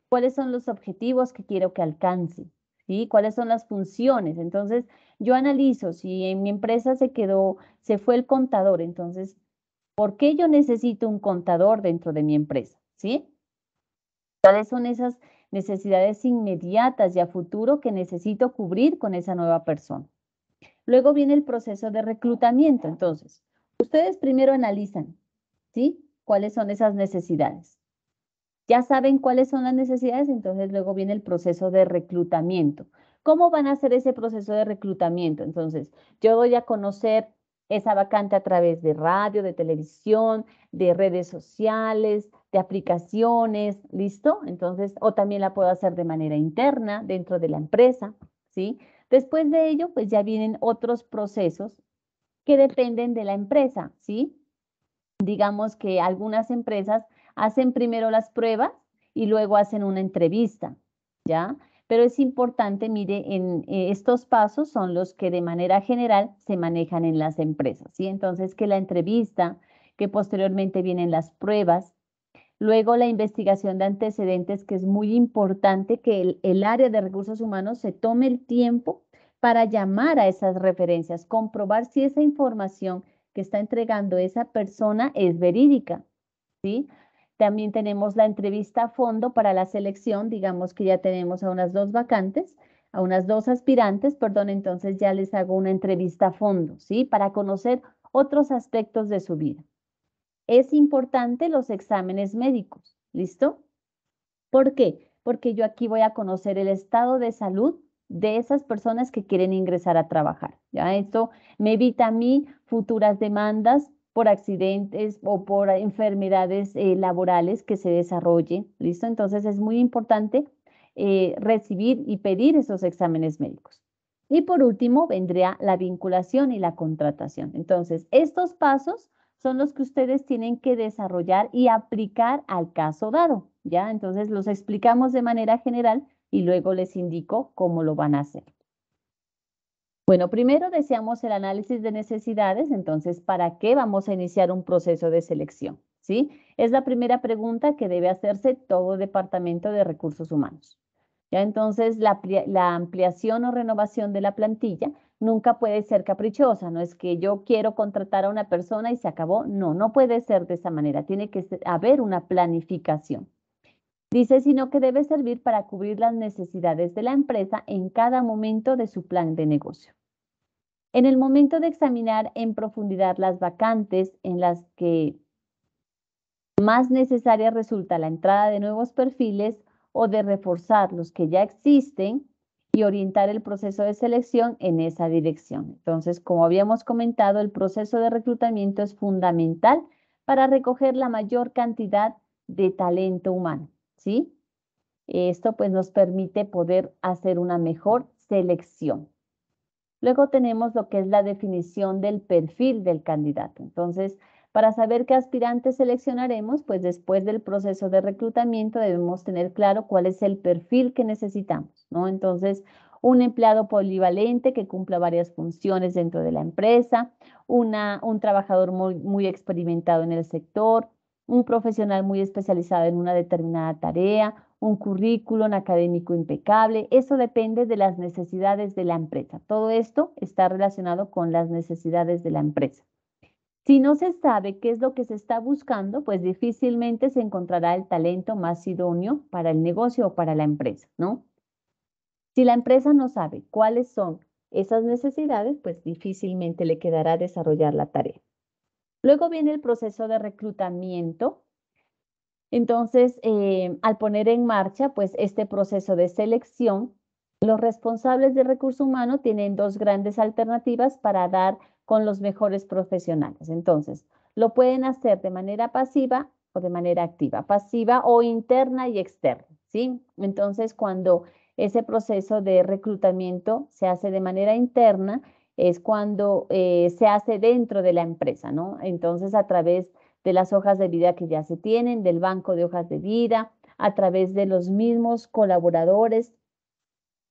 ¿Cuáles son los objetivos que quiero que alcance? ¿Sí? ¿Cuáles son las funciones? Entonces, yo analizo si en mi empresa se quedó, se fue el contador, entonces, ¿por qué yo necesito un contador dentro de mi empresa? ¿sí? ¿Cuáles son esas necesidades inmediatas y a futuro que necesito cubrir con esa nueva persona? Luego viene el proceso de reclutamiento. Entonces, ustedes primero analizan, ¿sí? ¿Cuáles son esas necesidades? Ya saben cuáles son las necesidades, entonces luego viene el proceso de reclutamiento. ¿Cómo van a hacer ese proceso de reclutamiento? Entonces, yo voy a conocer esa vacante a través de radio, de televisión, de redes sociales, de aplicaciones, ¿listo? Entonces, o también la puedo hacer de manera interna dentro de la empresa, ¿sí? Después de ello, pues ya vienen otros procesos que dependen de la empresa, ¿sí? Digamos que algunas empresas hacen primero las pruebas y luego hacen una entrevista, ¿ya? Pero es importante, mire, en eh, estos pasos son los que de manera general se manejan en las empresas, ¿sí? Entonces, que la entrevista, que posteriormente vienen las pruebas, luego la investigación de antecedentes, que es muy importante que el área de recursos humanos se tome el tiempo para llamar a esas referencias, comprobar si esa información que está entregando esa persona es verídica, ¿sí? También tenemos la entrevista a fondo para la selección, digamos que ya tenemos a unas dos vacantes, a unas dos aspirantes, perdón, entonces ya les hago una entrevista a fondo, ¿sí? Para conocer otros aspectos de su vida. Es importante los exámenes médicos, ¿listo? ¿Por qué? Porque yo aquí voy a conocer el estado de salud de esas personas que quieren ingresar a trabajar. ¿ya? Esto me evita a mí futuras demandas por accidentes o por enfermedades eh, laborales que se desarrollen. ¿Listo? Entonces es muy importante eh, recibir y pedir esos exámenes médicos. Y por último, vendría la vinculación y la contratación. Entonces, estos pasos son los que ustedes tienen que desarrollar y aplicar al caso dado, ¿ya? Entonces, los explicamos de manera general y luego les indico cómo lo van a hacer. Bueno, primero deseamos el análisis de necesidades, entonces, ¿para qué vamos a iniciar un proceso de selección? ¿Sí? Es la primera pregunta que debe hacerse todo departamento de recursos humanos. Ya entonces, la, la ampliación o renovación de la plantilla nunca puede ser caprichosa, no es que yo quiero contratar a una persona y se acabó, no, no puede ser de esa manera, tiene que haber una planificación. Dice, sino que debe servir para cubrir las necesidades de la empresa en cada momento de su plan de negocio. En el momento de examinar en profundidad las vacantes en las que más necesaria resulta la entrada de nuevos perfiles o de reforzar los que ya existen y orientar el proceso de selección en esa dirección. Entonces, como habíamos comentado, el proceso de reclutamiento es fundamental para recoger la mayor cantidad de talento humano. ¿sí? Esto pues nos permite poder hacer una mejor selección. Luego tenemos lo que es la definición del perfil del candidato. Entonces, para saber qué aspirantes seleccionaremos, pues después del proceso de reclutamiento debemos tener claro cuál es el perfil que necesitamos, ¿no? Entonces, un empleado polivalente que cumpla varias funciones dentro de la empresa, un trabajador muy, muy experimentado en el sector, un profesional muy especializado en una determinada tarea, un currículum académico impecable. Eso depende de las necesidades de la empresa. Todo esto está relacionado con las necesidades de la empresa. Si no se sabe qué es lo que se está buscando, pues difícilmente se encontrará el talento más idóneo para el negocio o para la empresa, ¿no? Si la empresa no sabe cuáles son esas necesidades, pues difícilmente le quedará desarrollar la tarea. Luego viene el proceso de reclutamiento. Entonces, eh, al poner en marcha pues, este proceso de selección, los responsables de recursos humanos tienen dos grandes alternativas para dar con los mejores profesionales. Entonces, lo pueden hacer de manera pasiva o de manera activa, pasiva o interna y externa, ¿sí? Entonces, cuando ese proceso de reclutamiento se hace de manera interna, es cuando eh, se hace dentro de la empresa, ¿no? Entonces, a través de las hojas de vida que ya se tienen, del banco de hojas de vida, a través de los mismos colaboradores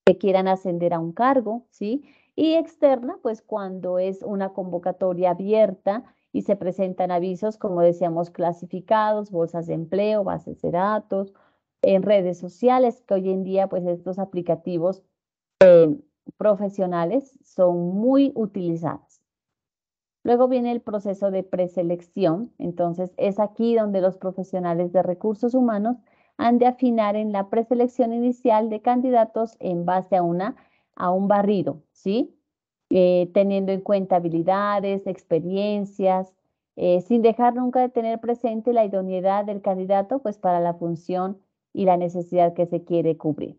que quieran ascender a un cargo, ¿sí? Y externa, pues cuando es una convocatoria abierta y se presentan avisos, como decíamos, clasificados, bolsas de empleo, bases de datos, en redes sociales, que hoy en día, pues estos aplicativos eh, profesionales son muy utilizadas. Luego viene el proceso de preselección, entonces es aquí donde los profesionales de recursos humanos han de afinar en la preselección inicial de candidatos en base a, una, a un barrido, ¿sí? Eh, teniendo en cuenta habilidades, experiencias, eh, sin dejar nunca de tener presente la idoneidad del candidato pues para la función y la necesidad que se quiere cubrir.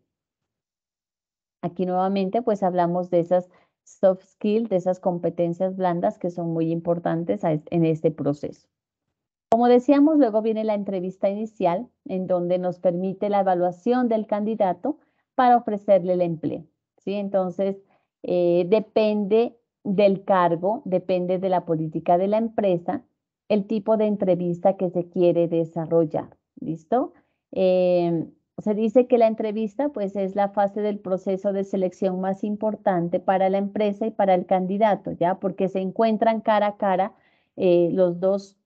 Aquí nuevamente pues hablamos de esas soft skills, de esas competencias blandas que son muy importantes en este proceso. Como decíamos, luego viene la entrevista inicial, en donde nos permite la evaluación del candidato para ofrecerle el empleo. ¿sí? Entonces, eh, depende del cargo, depende de la política de la empresa, el tipo de entrevista que se quiere desarrollar. ¿Listo? Eh, se dice que la entrevista pues es la fase del proceso de selección más importante para la empresa y para el candidato, ¿ya? Porque se encuentran cara a cara eh, los dos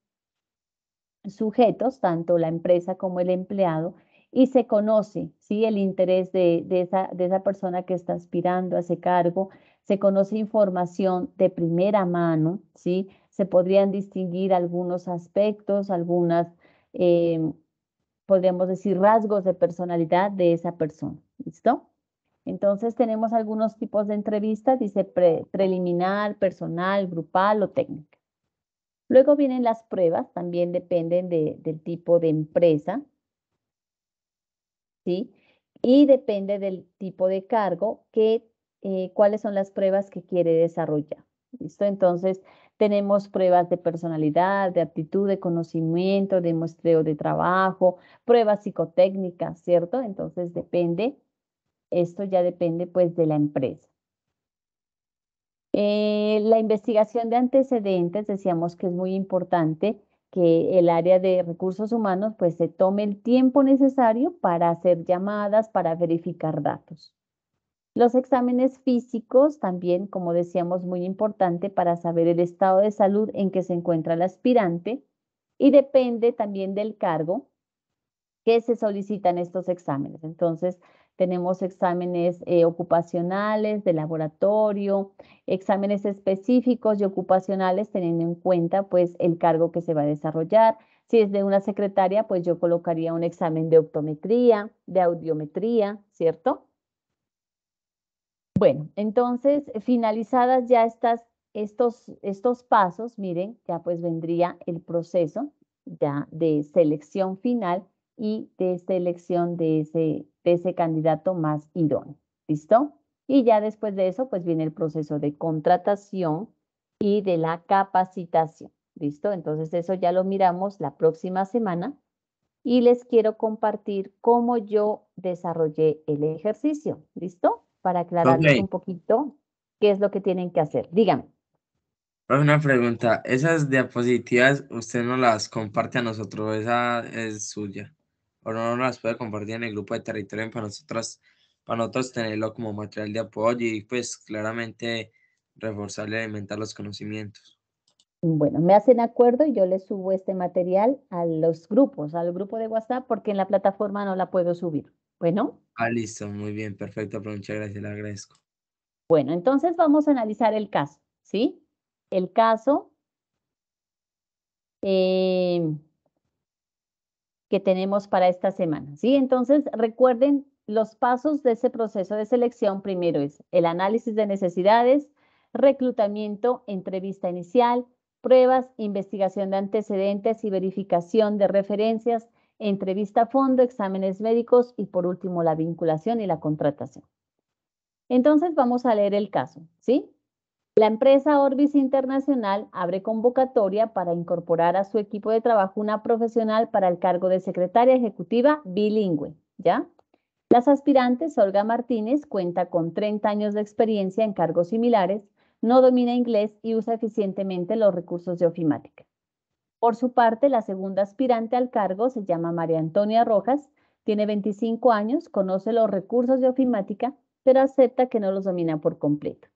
sujetos, tanto la empresa como el empleado, y se conoce, ¿sí? El interés de, esa, de esa persona que está aspirando a ese cargo, se conoce información de primera mano, ¿sí? Se podrían distinguir algunos aspectos, algunas... Em, podríamos decir, rasgos de personalidad de esa persona. ¿Listo? Entonces tenemos algunos tipos de entrevistas, dice preliminar, personal, grupal o técnica. Luego vienen las pruebas, también dependen del tipo de empresa, ¿sí? Y depende del tipo de cargo, que, eh, cuáles son las pruebas que quiere desarrollar. ¿Listo? Entonces, tenemos pruebas de personalidad, de aptitud, de conocimiento, de muestreo de trabajo, pruebas psicotécnicas, ¿cierto? Entonces depende, esto ya depende pues de la empresa. Eh, la investigación de antecedentes, decíamos que es muy importante que el área de recursos humanos pues se tome el tiempo necesario para hacer llamadas, para verificar datos. Los exámenes físicos también, como decíamos, muy importante para saber el estado de salud en que se encuentra el aspirante y depende también del cargo que se solicitan estos exámenes. Entonces, tenemos exámenes eh, ocupacionales, de laboratorio, exámenes específicos y ocupacionales teniendo en cuenta pues el cargo que se va a desarrollar. Si es de una secretaria, pues yo colocaría un examen de optometría, de audiometría, ¿cierto? Bueno, entonces, finalizadas ya estas, estos, estos pasos, miren, ya pues vendría el proceso ya de selección final y de selección de ese, de ese candidato más idóneo. ¿Listo? Y ya después de eso, pues viene el proceso de contratación y de la capacitación. ¿Listo? Entonces eso ya lo miramos la próxima semana y les quiero compartir cómo yo desarrollé el ejercicio. ¿Listo? para aclararles un poquito qué es lo que tienen que hacer. Díganme. Pues una pregunta, esas diapositivas usted no las comparte a nosotros, esa es suya, o no, las puede compartir en el grupo de territorio para nosotras, para nosotros tenerlo como material de apoyo y pues claramente reforzarle y alimentar los conocimientos. Bueno, me hacen acuerdo y yo les subo este material a los grupos, al grupo de WhatsApp, porque en la plataforma no la puedo subir. Bueno. Ah, listo, muy bien, perfecto, pero muchas gracias, le agradezco. Bueno, entonces vamos a analizar el caso, ¿sí? El caso eh, que tenemos para esta semana, ¿sí? Entonces, recuerden los pasos de ese proceso de selección. Primero es el análisis de necesidades, reclutamiento, entrevista inicial, pruebas, investigación de antecedentes y verificación de referencias, entrevista a fondo, exámenes médicos y por último la vinculación y la contratación. Entonces vamos a leer el caso, ¿sí? La empresa Orbis Internacional abre convocatoria para incorporar a su equipo de trabajo una profesional para el cargo de secretaria ejecutiva bilingüe, ¿ya? Las aspirantes, Olga Martínez cuenta con 30 años de experiencia en cargos similares, no domina inglés y usa eficientemente los recursos de ofimática. Por su parte, la segunda aspirante al cargo se llama María Antonia Rojas, tiene 25 años, conoce los recursos de ofimática, pero acepta que no los domina por completo.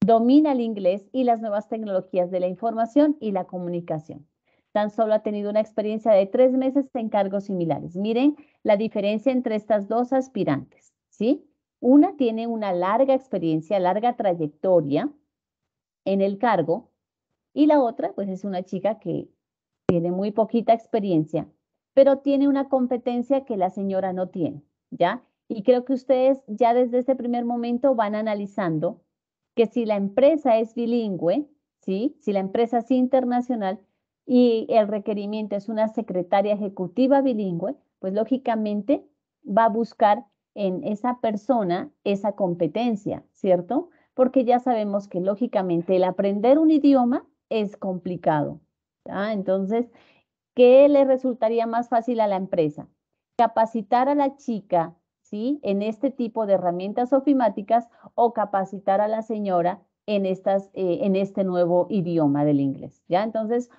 Domina el inglés y las nuevas tecnologías de la información y la comunicación. Tan solo ha tenido una experiencia de tres meses en cargos similares. Miren la diferencia entre estas dos aspirantes, ¿sí? Una tiene una larga experiencia, larga trayectoria en el cargo y la otra, pues es una chica que tiene muy poquita experiencia, pero tiene una competencia que la señora no tiene, ¿ya? Y creo que ustedes ya desde este primer momento van analizando que si la empresa es bilingüe, ¿sí? Si la empresa es internacional y el requerimiento es una secretaria ejecutiva bilingüe, pues lógicamente va a buscar en esa persona esa competencia, ¿cierto? Porque ya sabemos que lógicamente el aprender un idioma es complicado, ¿ah? Entonces, ¿qué le resultaría más fácil a la empresa? Capacitar a la chica, ¿sí? En este tipo de herramientas ofimáticas o capacitar a la señora en, estas, eh, en este nuevo idioma del inglés, ¿ya? Entonces,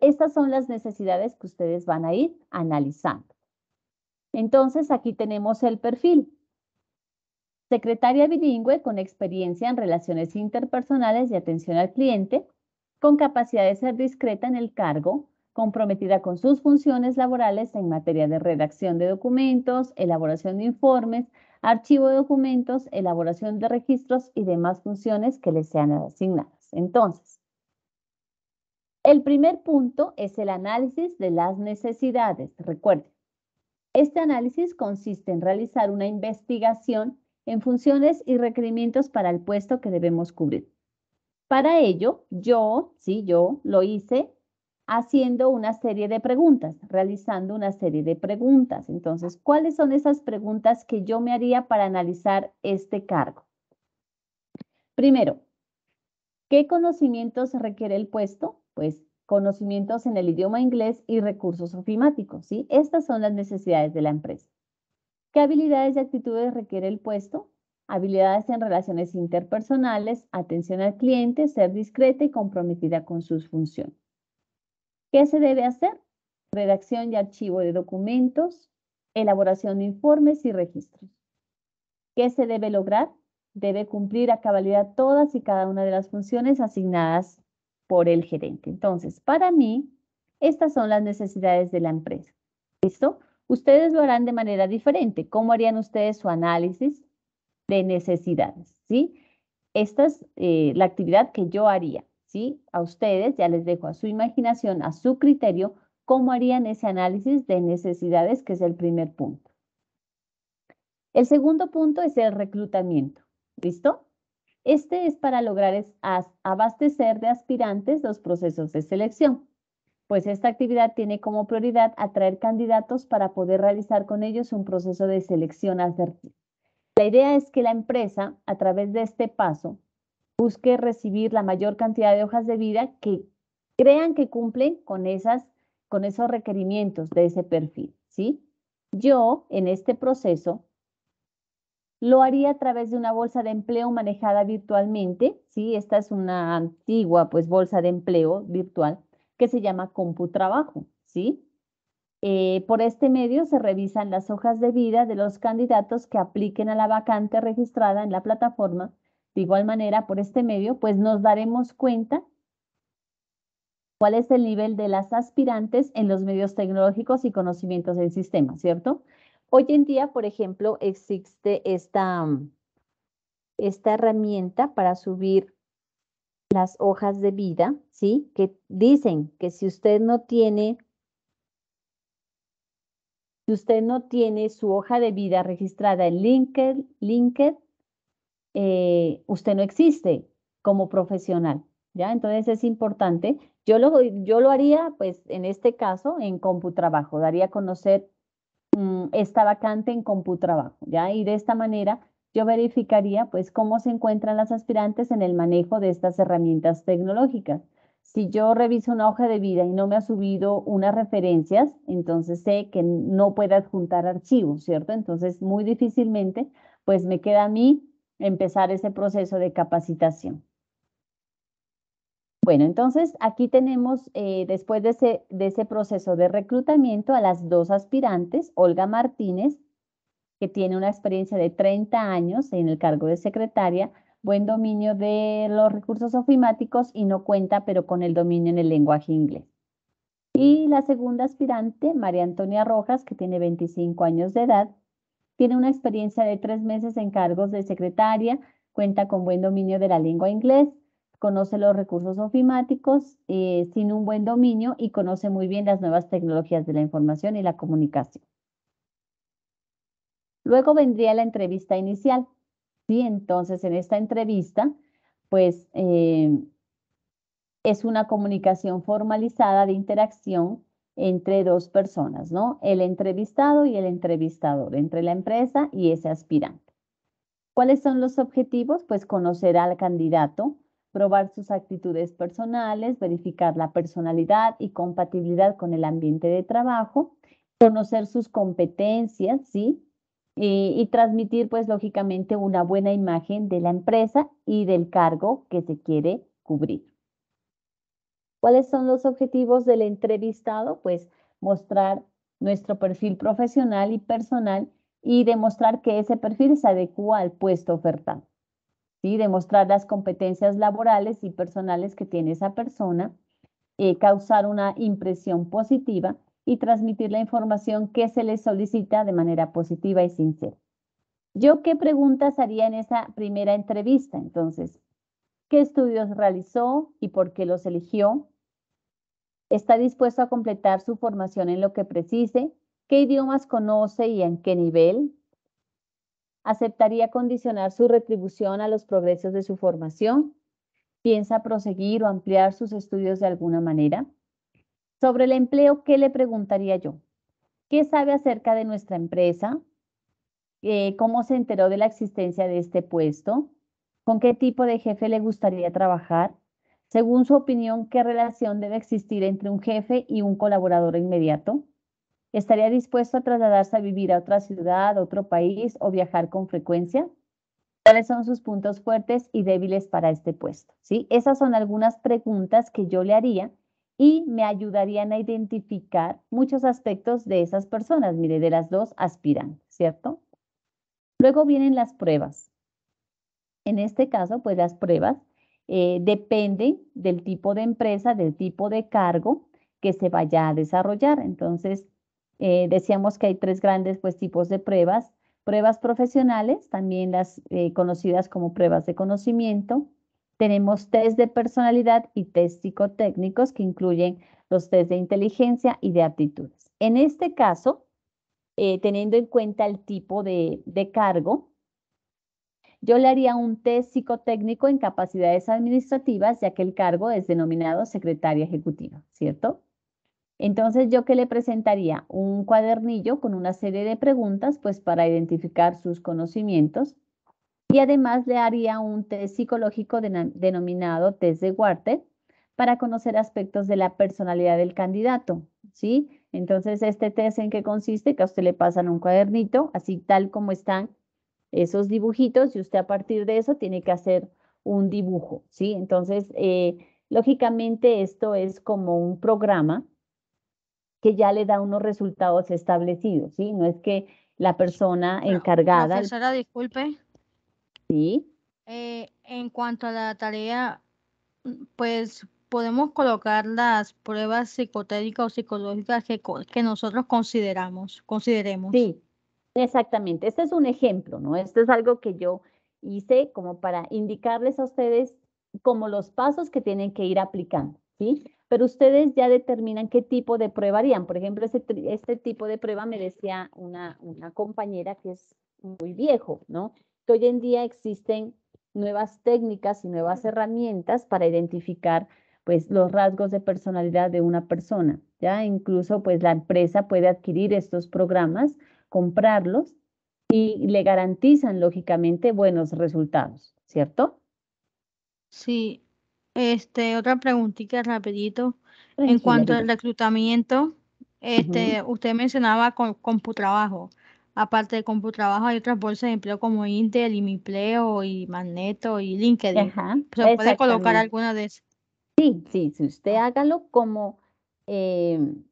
estas son las necesidades que ustedes van a ir analizando. Entonces, aquí tenemos el perfil. Secretaria bilingüe con experiencia en relaciones interpersonales y atención al cliente, con capacidad de ser discreta en el cargo, comprometida con sus funciones laborales en materia de redacción de documentos, elaboración de informes, archivo de documentos, elaboración de registros y demás funciones que le sean asignadas. Entonces, el primer punto es el análisis de las necesidades. Recuerden, este análisis consiste en realizar una investigación en funciones y requerimientos para el puesto que debemos cubrir. Para ello, yo, sí, yo lo hice haciendo una serie de preguntas, realizando una serie de preguntas. Entonces, ¿cuáles son esas preguntas que yo me haría para analizar este cargo? Primero, ¿qué conocimientos requiere el puesto? Pues conocimientos en el idioma inglés y recursos ofimáticos, ¿sí? Estas son las necesidades de la empresa. ¿Qué habilidades y actitudes requiere el puesto? habilidades en relaciones interpersonales, atención al cliente, ser discreta y comprometida con sus funciones. ¿Qué se debe hacer? Redacción y archivo de documentos, elaboración de informes y registros. ¿Qué se debe lograr? Debe cumplir a cabalidad todas y cada una de las funciones asignadas por el gerente. Entonces, para mí, estas son las necesidades de la empresa. ¿Listo? Ustedes lo harán de manera diferente. ¿Cómo harían ustedes su análisis? de necesidades, ¿sí? Esta es eh, la actividad que yo haría, ¿sí? A ustedes ya les dejo a su imaginación, a su criterio, cómo harían ese análisis de necesidades, que es el primer punto. El segundo punto es el reclutamiento, ¿listo? Este es para lograr abastecer de aspirantes los procesos de selección, pues esta actividad tiene como prioridad atraer candidatos para poder realizar con ellos un proceso de selección la idea es que la empresa, a través de este paso, busque recibir la mayor cantidad de hojas de vida que crean que cumplen con, esas, con esos requerimientos de ese perfil, ¿sí? Yo, en este proceso, lo haría a través de una bolsa de empleo manejada virtualmente, ¿sí? Esta es una antigua, pues, bolsa de empleo virtual que se llama CompuTrabajo, ¿sí? Eh, por este medio se revisan las hojas de vida de los candidatos que apliquen a la vacante registrada en la plataforma. De igual manera, por este medio, pues nos daremos cuenta cuál es el nivel de las aspirantes en los medios tecnológicos y conocimientos del sistema, ¿cierto? Hoy en día, por ejemplo, existe esta, esta herramienta para subir las hojas de vida, ¿sí? Que dicen que si usted no tiene si usted no tiene su hoja de vida registrada en LinkedIn, LinkedIn eh, usted no existe como profesional, ¿ya? Entonces es importante. Yo lo, yo lo haría, pues, en este caso, en CompuTrabajo. Daría a conocer mm, esta vacante en CompuTrabajo, ¿ya? Y de esta manera yo verificaría, pues, cómo se encuentran las aspirantes en el manejo de estas herramientas tecnológicas. Si yo reviso una hoja de vida y no me ha subido unas referencias, entonces sé que no puede adjuntar archivos, ¿cierto? Entonces, muy difícilmente, pues me queda a mí empezar ese proceso de capacitación. Bueno, entonces aquí tenemos, eh, después de ese, de ese proceso de reclutamiento, a las dos aspirantes, Olga Martínez, que tiene una experiencia de 30 años en el cargo de secretaria, buen dominio de los recursos ofimáticos y no cuenta, pero con el dominio en el lenguaje inglés. Y la segunda aspirante, María Antonia Rojas, que tiene 25 años de edad, tiene una experiencia de tres meses en cargos de secretaria, cuenta con buen dominio de la lengua inglés, conoce los recursos ofimáticos, eh, sin un buen dominio y conoce muy bien las nuevas tecnologías de la información y la comunicación. Luego vendría la entrevista inicial. ¿sí? Entonces, en esta entrevista, pues eh, es una comunicación formalizada de interacción entre dos personas, ¿no? El entrevistado y el entrevistador, entre la empresa y ese aspirante. ¿Cuáles son los objetivos? Pues conocer al candidato, probar sus actitudes personales, verificar la personalidad y compatibilidad con el ambiente de trabajo, conocer sus competencias, ¿sí? y, transmitir, pues, lógicamente, una buena imagen de la empresa y del cargo que se quiere cubrir. ¿Cuáles son los objetivos del entrevistado? Pues mostrar nuestro perfil profesional y personal y demostrar que ese perfil se adecua al puesto ofertado. ¿sí? Demostrar las competencias laborales y personales que tiene esa persona, eh, causar una impresión positiva y transmitir la información que se les solicita de manera positiva y sincera. ¿Yo qué preguntas haría en esa primera entrevista? Entonces, ¿qué estudios realizó y por qué los eligió? ¿Está dispuesto a completar su formación en lo que precise? ¿Qué idiomas conoce y en qué nivel? ¿Aceptaría condicionar su retribución a los progresos de su formación? ¿Piensa proseguir o ampliar sus estudios de alguna manera? Sobre el empleo, ¿qué le preguntaría yo? ¿Qué sabe acerca de nuestra empresa? Eh, ¿Cómo se enteró de la existencia de este puesto? ¿Con qué tipo de jefe le gustaría trabajar? Según su opinión, ¿qué relación debe existir entre un jefe y un colaborador inmediato? ¿Estaría dispuesto a trasladarse a vivir a otra ciudad, otro país o viajar con frecuencia? ¿Cuáles son sus puntos fuertes y débiles para este puesto? ¿Sí? Esas son algunas preguntas que yo le haría y me ayudarían a identificar muchos aspectos de esas personas, mire, de las dos aspiran, ¿cierto? Luego vienen las pruebas. En este caso, pues las pruebas eh, dependen del tipo de empresa, del tipo de cargo que se vaya a desarrollar. Entonces, eh, decíamos que hay tres grandes pues, tipos de pruebas. Pruebas profesionales, también las eh, conocidas como pruebas de conocimiento, tenemos test de personalidad y test psicotécnicos que incluyen los test de inteligencia y de aptitudes. En este caso, eh, teniendo en cuenta el tipo de, cargo, yo le haría un test psicotécnico en capacidades administrativas, ya que el cargo es denominado secretaria ejecutiva, ¿cierto? Entonces, ¿yo que le presentaría? Un cuadernillo con una serie de preguntas, pues para identificar sus conocimientos, y además le haría un test psicológico denominado test de warte para conocer aspectos de la personalidad del candidato, ¿sí? Entonces, este test en qué consiste, que a usted le pasan un cuadernito, así tal como están esos dibujitos, y usted a partir de eso tiene que hacer un dibujo, ¿sí? Entonces, eh, lógicamente esto es como un programa que ya le da unos resultados establecidos, ¿sí? No es que la persona encargada... Profesora, disculpe. Sí. Eh, en cuanto a la tarea, pues podemos colocar las pruebas psicotécnicas o psicológicas que, nosotros consideramos, consideremos. Sí, exactamente. Este es un ejemplo, ¿no? Esto es algo que yo hice como para indicarles a ustedes como los pasos que tienen que ir aplicando, ¿sí? Pero ustedes ya determinan qué tipo de prueba harían. Por ejemplo, este, tipo de prueba me decía una, una compañera que es muy viejo, ¿no? hoy en día existen nuevas técnicas y nuevas herramientas para identificar pues los rasgos de personalidad de una persona, ¿ya? Incluso pues la empresa puede adquirir estos programas, comprarlos y le garantizan lógicamente buenos resultados, ¿cierto? Sí. Este, otra preguntita rapidito. en cuanto al reclutamiento, este, usted mencionaba con, con trabajo aparte de trabajo hay otras bolsas de empleo como Intel y empleo y Magneto y LinkedIn. ¿Se puede colocar alguna de esas? Sí, sí, si usted hágalo como em,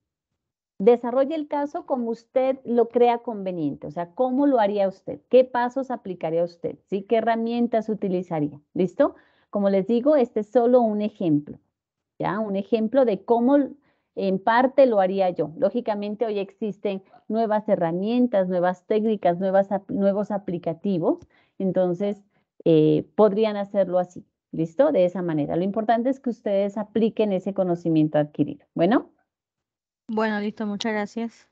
desarrolle el caso como usted lo crea conveniente, o sea, cómo lo haría usted, qué pasos aplicaría usted, qué herramientas utilizaría. ¿Listo? Como les digo, este es solo un ejemplo, ¿ya? Un ejemplo de cómo en parte lo haría yo. Lógicamente hoy existen nuevas herramientas, nuevas técnicas, nuevos aplicativos, entonces eh, podrían hacerlo así, ¿listo? De esa manera. Lo importante es que ustedes apliquen ese conocimiento adquirido. Bueno. Bueno, listo, muchas gracias.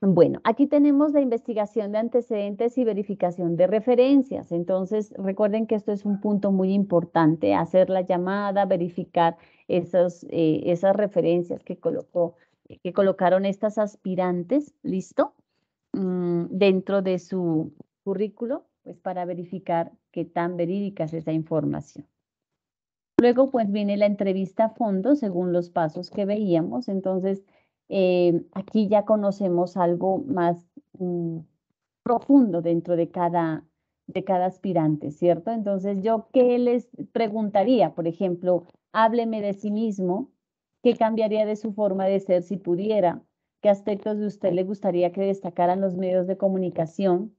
Bueno, aquí tenemos la investigación de antecedentes y verificación de referencias. Entonces, recuerden que esto es un punto muy importante, hacer la llamada, verificar esas, eh, esas referencias que, colocó, que colocaron estas aspirantes, ¿listo? Mm, dentro de su currículo, pues para verificar qué tan verídica es esa información. Luego, pues viene la entrevista a fondo, según los pasos que veíamos. Entonces, eh, aquí ya conocemos algo más mm, profundo dentro de cada, de cada aspirante, ¿cierto? Entonces, yo qué les preguntaría, por ejemplo, hábleme de sí mismo, qué cambiaría de su forma de ser si pudiera, qué aspectos de usted le gustaría que destacaran los medios de comunicación,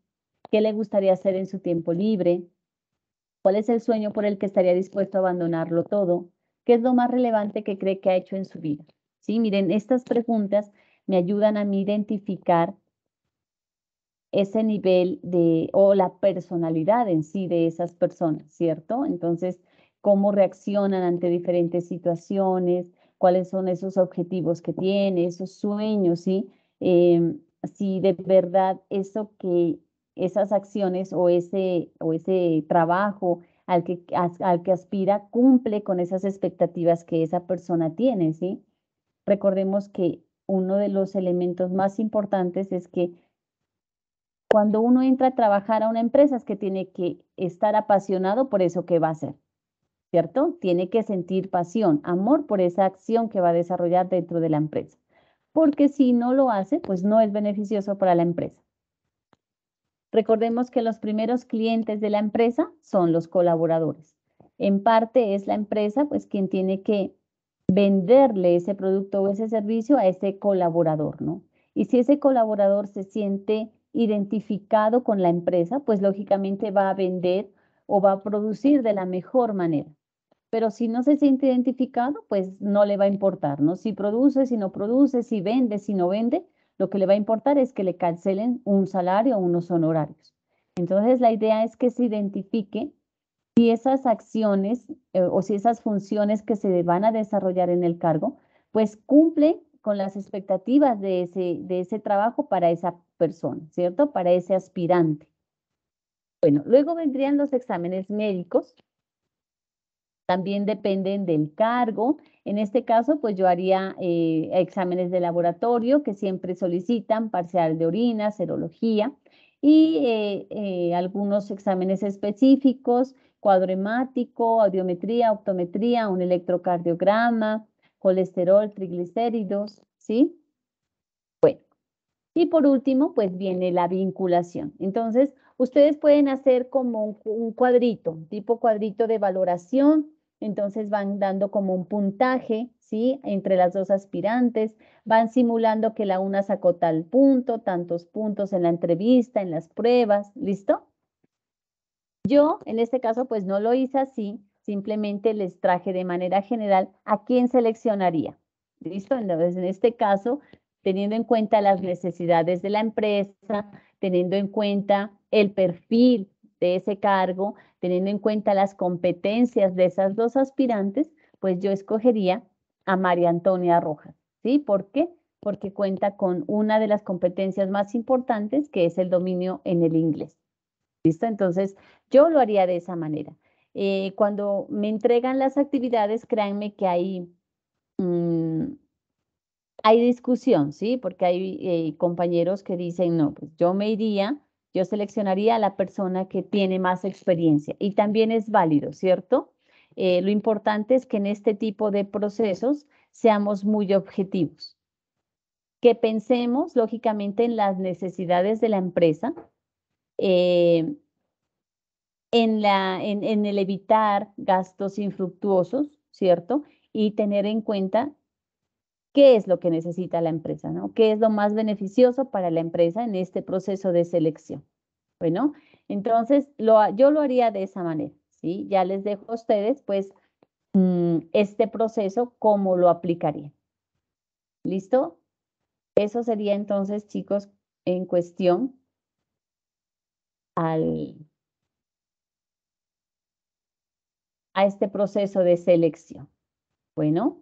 qué le gustaría hacer en su tiempo libre, cuál es el sueño por el que estaría dispuesto a abandonarlo todo, qué es lo más relevante que cree que ha hecho en su vida. ¿sí? Miren, estas preguntas me ayudan a mí identificar ese nivel de, o la personalidad en sí de esas personas, ¿cierto? Entonces, cómo reaccionan ante diferentes situaciones, cuáles son esos objetivos que tiene, esos sueños, ¿sí? Em, si de verdad eso que esas acciones o ese, o ese trabajo al que, al que aspira cumple con esas expectativas que esa persona tiene, ¿sí? Recordemos que uno de los elementos más importantes es que cuando uno entra a trabajar a una empresa es que tiene que estar apasionado por eso que va a hacer, ¿cierto? Tiene que sentir pasión, amor por esa acción que va a desarrollar dentro de la empresa, porque si no lo hace, pues no es beneficioso para la empresa. Recordemos que los primeros clientes de la empresa son los colaboradores. En parte es la empresa pues quien tiene que venderle ese producto o ese servicio a ese colaborador, ¿no? Y si ese colaborador se siente identificado con la empresa, pues lógicamente va a vender o va a producir de la mejor manera. Pero si no se siente identificado, pues no le va a importar, ¿no? Si produce, si no produce, si vende, si no vende, lo que le va a importar es que le cancelen un salario o unos honorarios. Entonces la idea es que se identifique si esas acciones eh, o si esas funciones que se van a desarrollar en el cargo, pues cumplen con las expectativas de ese, trabajo para esa persona, ¿cierto? Para ese aspirante. Bueno, luego vendrían los exámenes médicos. También dependen del cargo. En este caso, pues yo haría eh, exámenes de laboratorio que siempre solicitan, parcial de orina, serología y eh, algunos exámenes específicos cuadro hemático, audiometría, optometría, un electrocardiograma, colesterol, triglicéridos, ¿sí? Bueno, y por último, pues viene la vinculación. Entonces, ustedes pueden hacer como un, un cuadrito, tipo cuadrito de valoración, entonces van dando como un puntaje, ¿sí? Entre las dos aspirantes, van simulando que la una sacó tal punto, tantos puntos en la entrevista, en las pruebas, ¿listo? Yo, en este caso, pues no lo hice así, simplemente les traje de manera general a quién seleccionaría. ¿Listo? Entonces, en este caso, teniendo en cuenta las necesidades de la empresa, teniendo en cuenta el perfil de ese cargo, teniendo en cuenta las competencias de esas dos aspirantes, pues yo escogería a María Antonia Rojas. ¿Sí? ¿Por qué? Porque cuenta con una de las competencias más importantes, que es el dominio en el inglés. Entonces, yo lo haría de esa manera. Eh, cuando me entregan las actividades, créanme que hay, mm, hay discusión, ¿sí? Porque hay eh, compañeros que dicen, no, pues yo me iría, yo seleccionaría a la persona que tiene más experiencia. Y también es válido, ¿cierto? Eh, lo importante es que en este tipo de procesos seamos muy objetivos, que pensemos lógicamente en las necesidades de la empresa, eh, en, la, en, el evitar gastos infructuosos, ¿cierto? Y tener en cuenta qué es lo que necesita la empresa, ¿no? ¿Qué es lo más beneficioso para la empresa en este proceso de selección? Bueno, entonces yo lo haría de esa manera, ¿sí? Ya les dejo a ustedes, pues, mm, este proceso, cómo lo aplicaría. ¿Listo? Eso sería entonces, chicos, en cuestión a este proceso de selección. Bueno,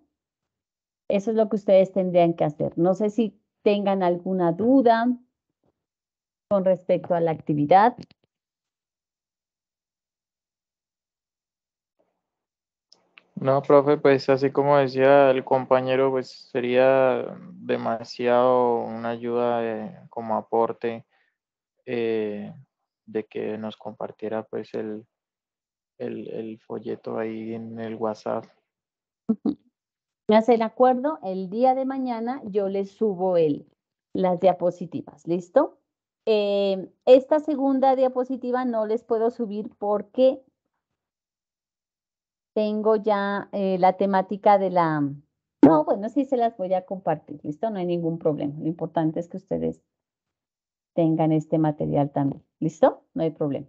eso es lo que ustedes tendrían que hacer. No sé si tengan alguna duda con respecto a la actividad. No, profe, pues así como decía el compañero, pues sería demasiado una ayuda eh, como aporte eh, de que nos compartiera pues el, folleto ahí en el WhatsApp. Me hace el acuerdo, el día de mañana yo les subo el, las diapositivas, ¿listo? Em, esta segunda diapositiva no les puedo subir porque tengo ya eh, la temática de la... No, bueno, sí se las voy a compartir, ¿listo? No hay ningún problema. Lo importante es que ustedes tengan este material también. ¿Listo? No hay problema.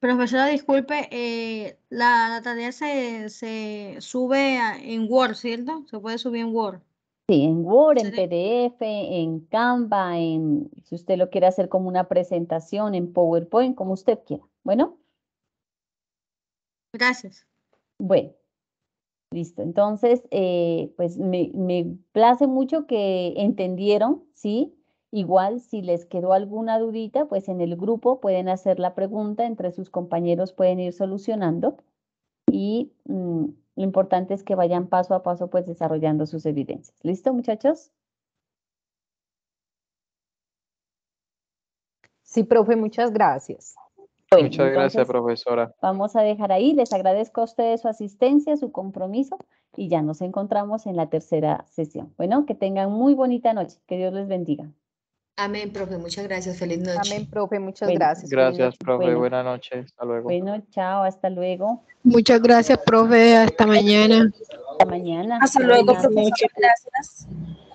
Profesora, disculpe, eh, la, tarea se, sube en Word, ¿cierto? Se puede subir en Word. Sí, en Word, en PDF, en Canva, en si usted lo quiere hacer como una presentación, en PowerPoint, como usted quiera. Bueno. Gracias. Bueno, listo. Entonces, eh, pues me place mucho que entendieron, ¿sí? Igual, si les quedó alguna dudita, pues en el grupo pueden hacer la pregunta, entre sus compañeros pueden ir solucionando y mm, lo importante es que vayan paso a paso pues desarrollando sus evidencias. ¿Listo, muchachos? Sí, profe, muchas gracias. muchas gracias, profesora. Vamos a dejar ahí. Les agradezco a ustedes su asistencia, su compromiso y ya nos encontramos en la tercera sesión. Bueno, que tengan muy bonita noche. Que Dios les bendiga. Amén, profe. Muchas gracias. Feliz noche. Amén, profe. Muchas gracias. Gracias, profe. Buenas noches. Hasta luego. Bueno, chao. Hasta luego. Muchas gracias, profe. Hasta mañana. Hasta mañana. hasta luego, profe. Muchas gracias.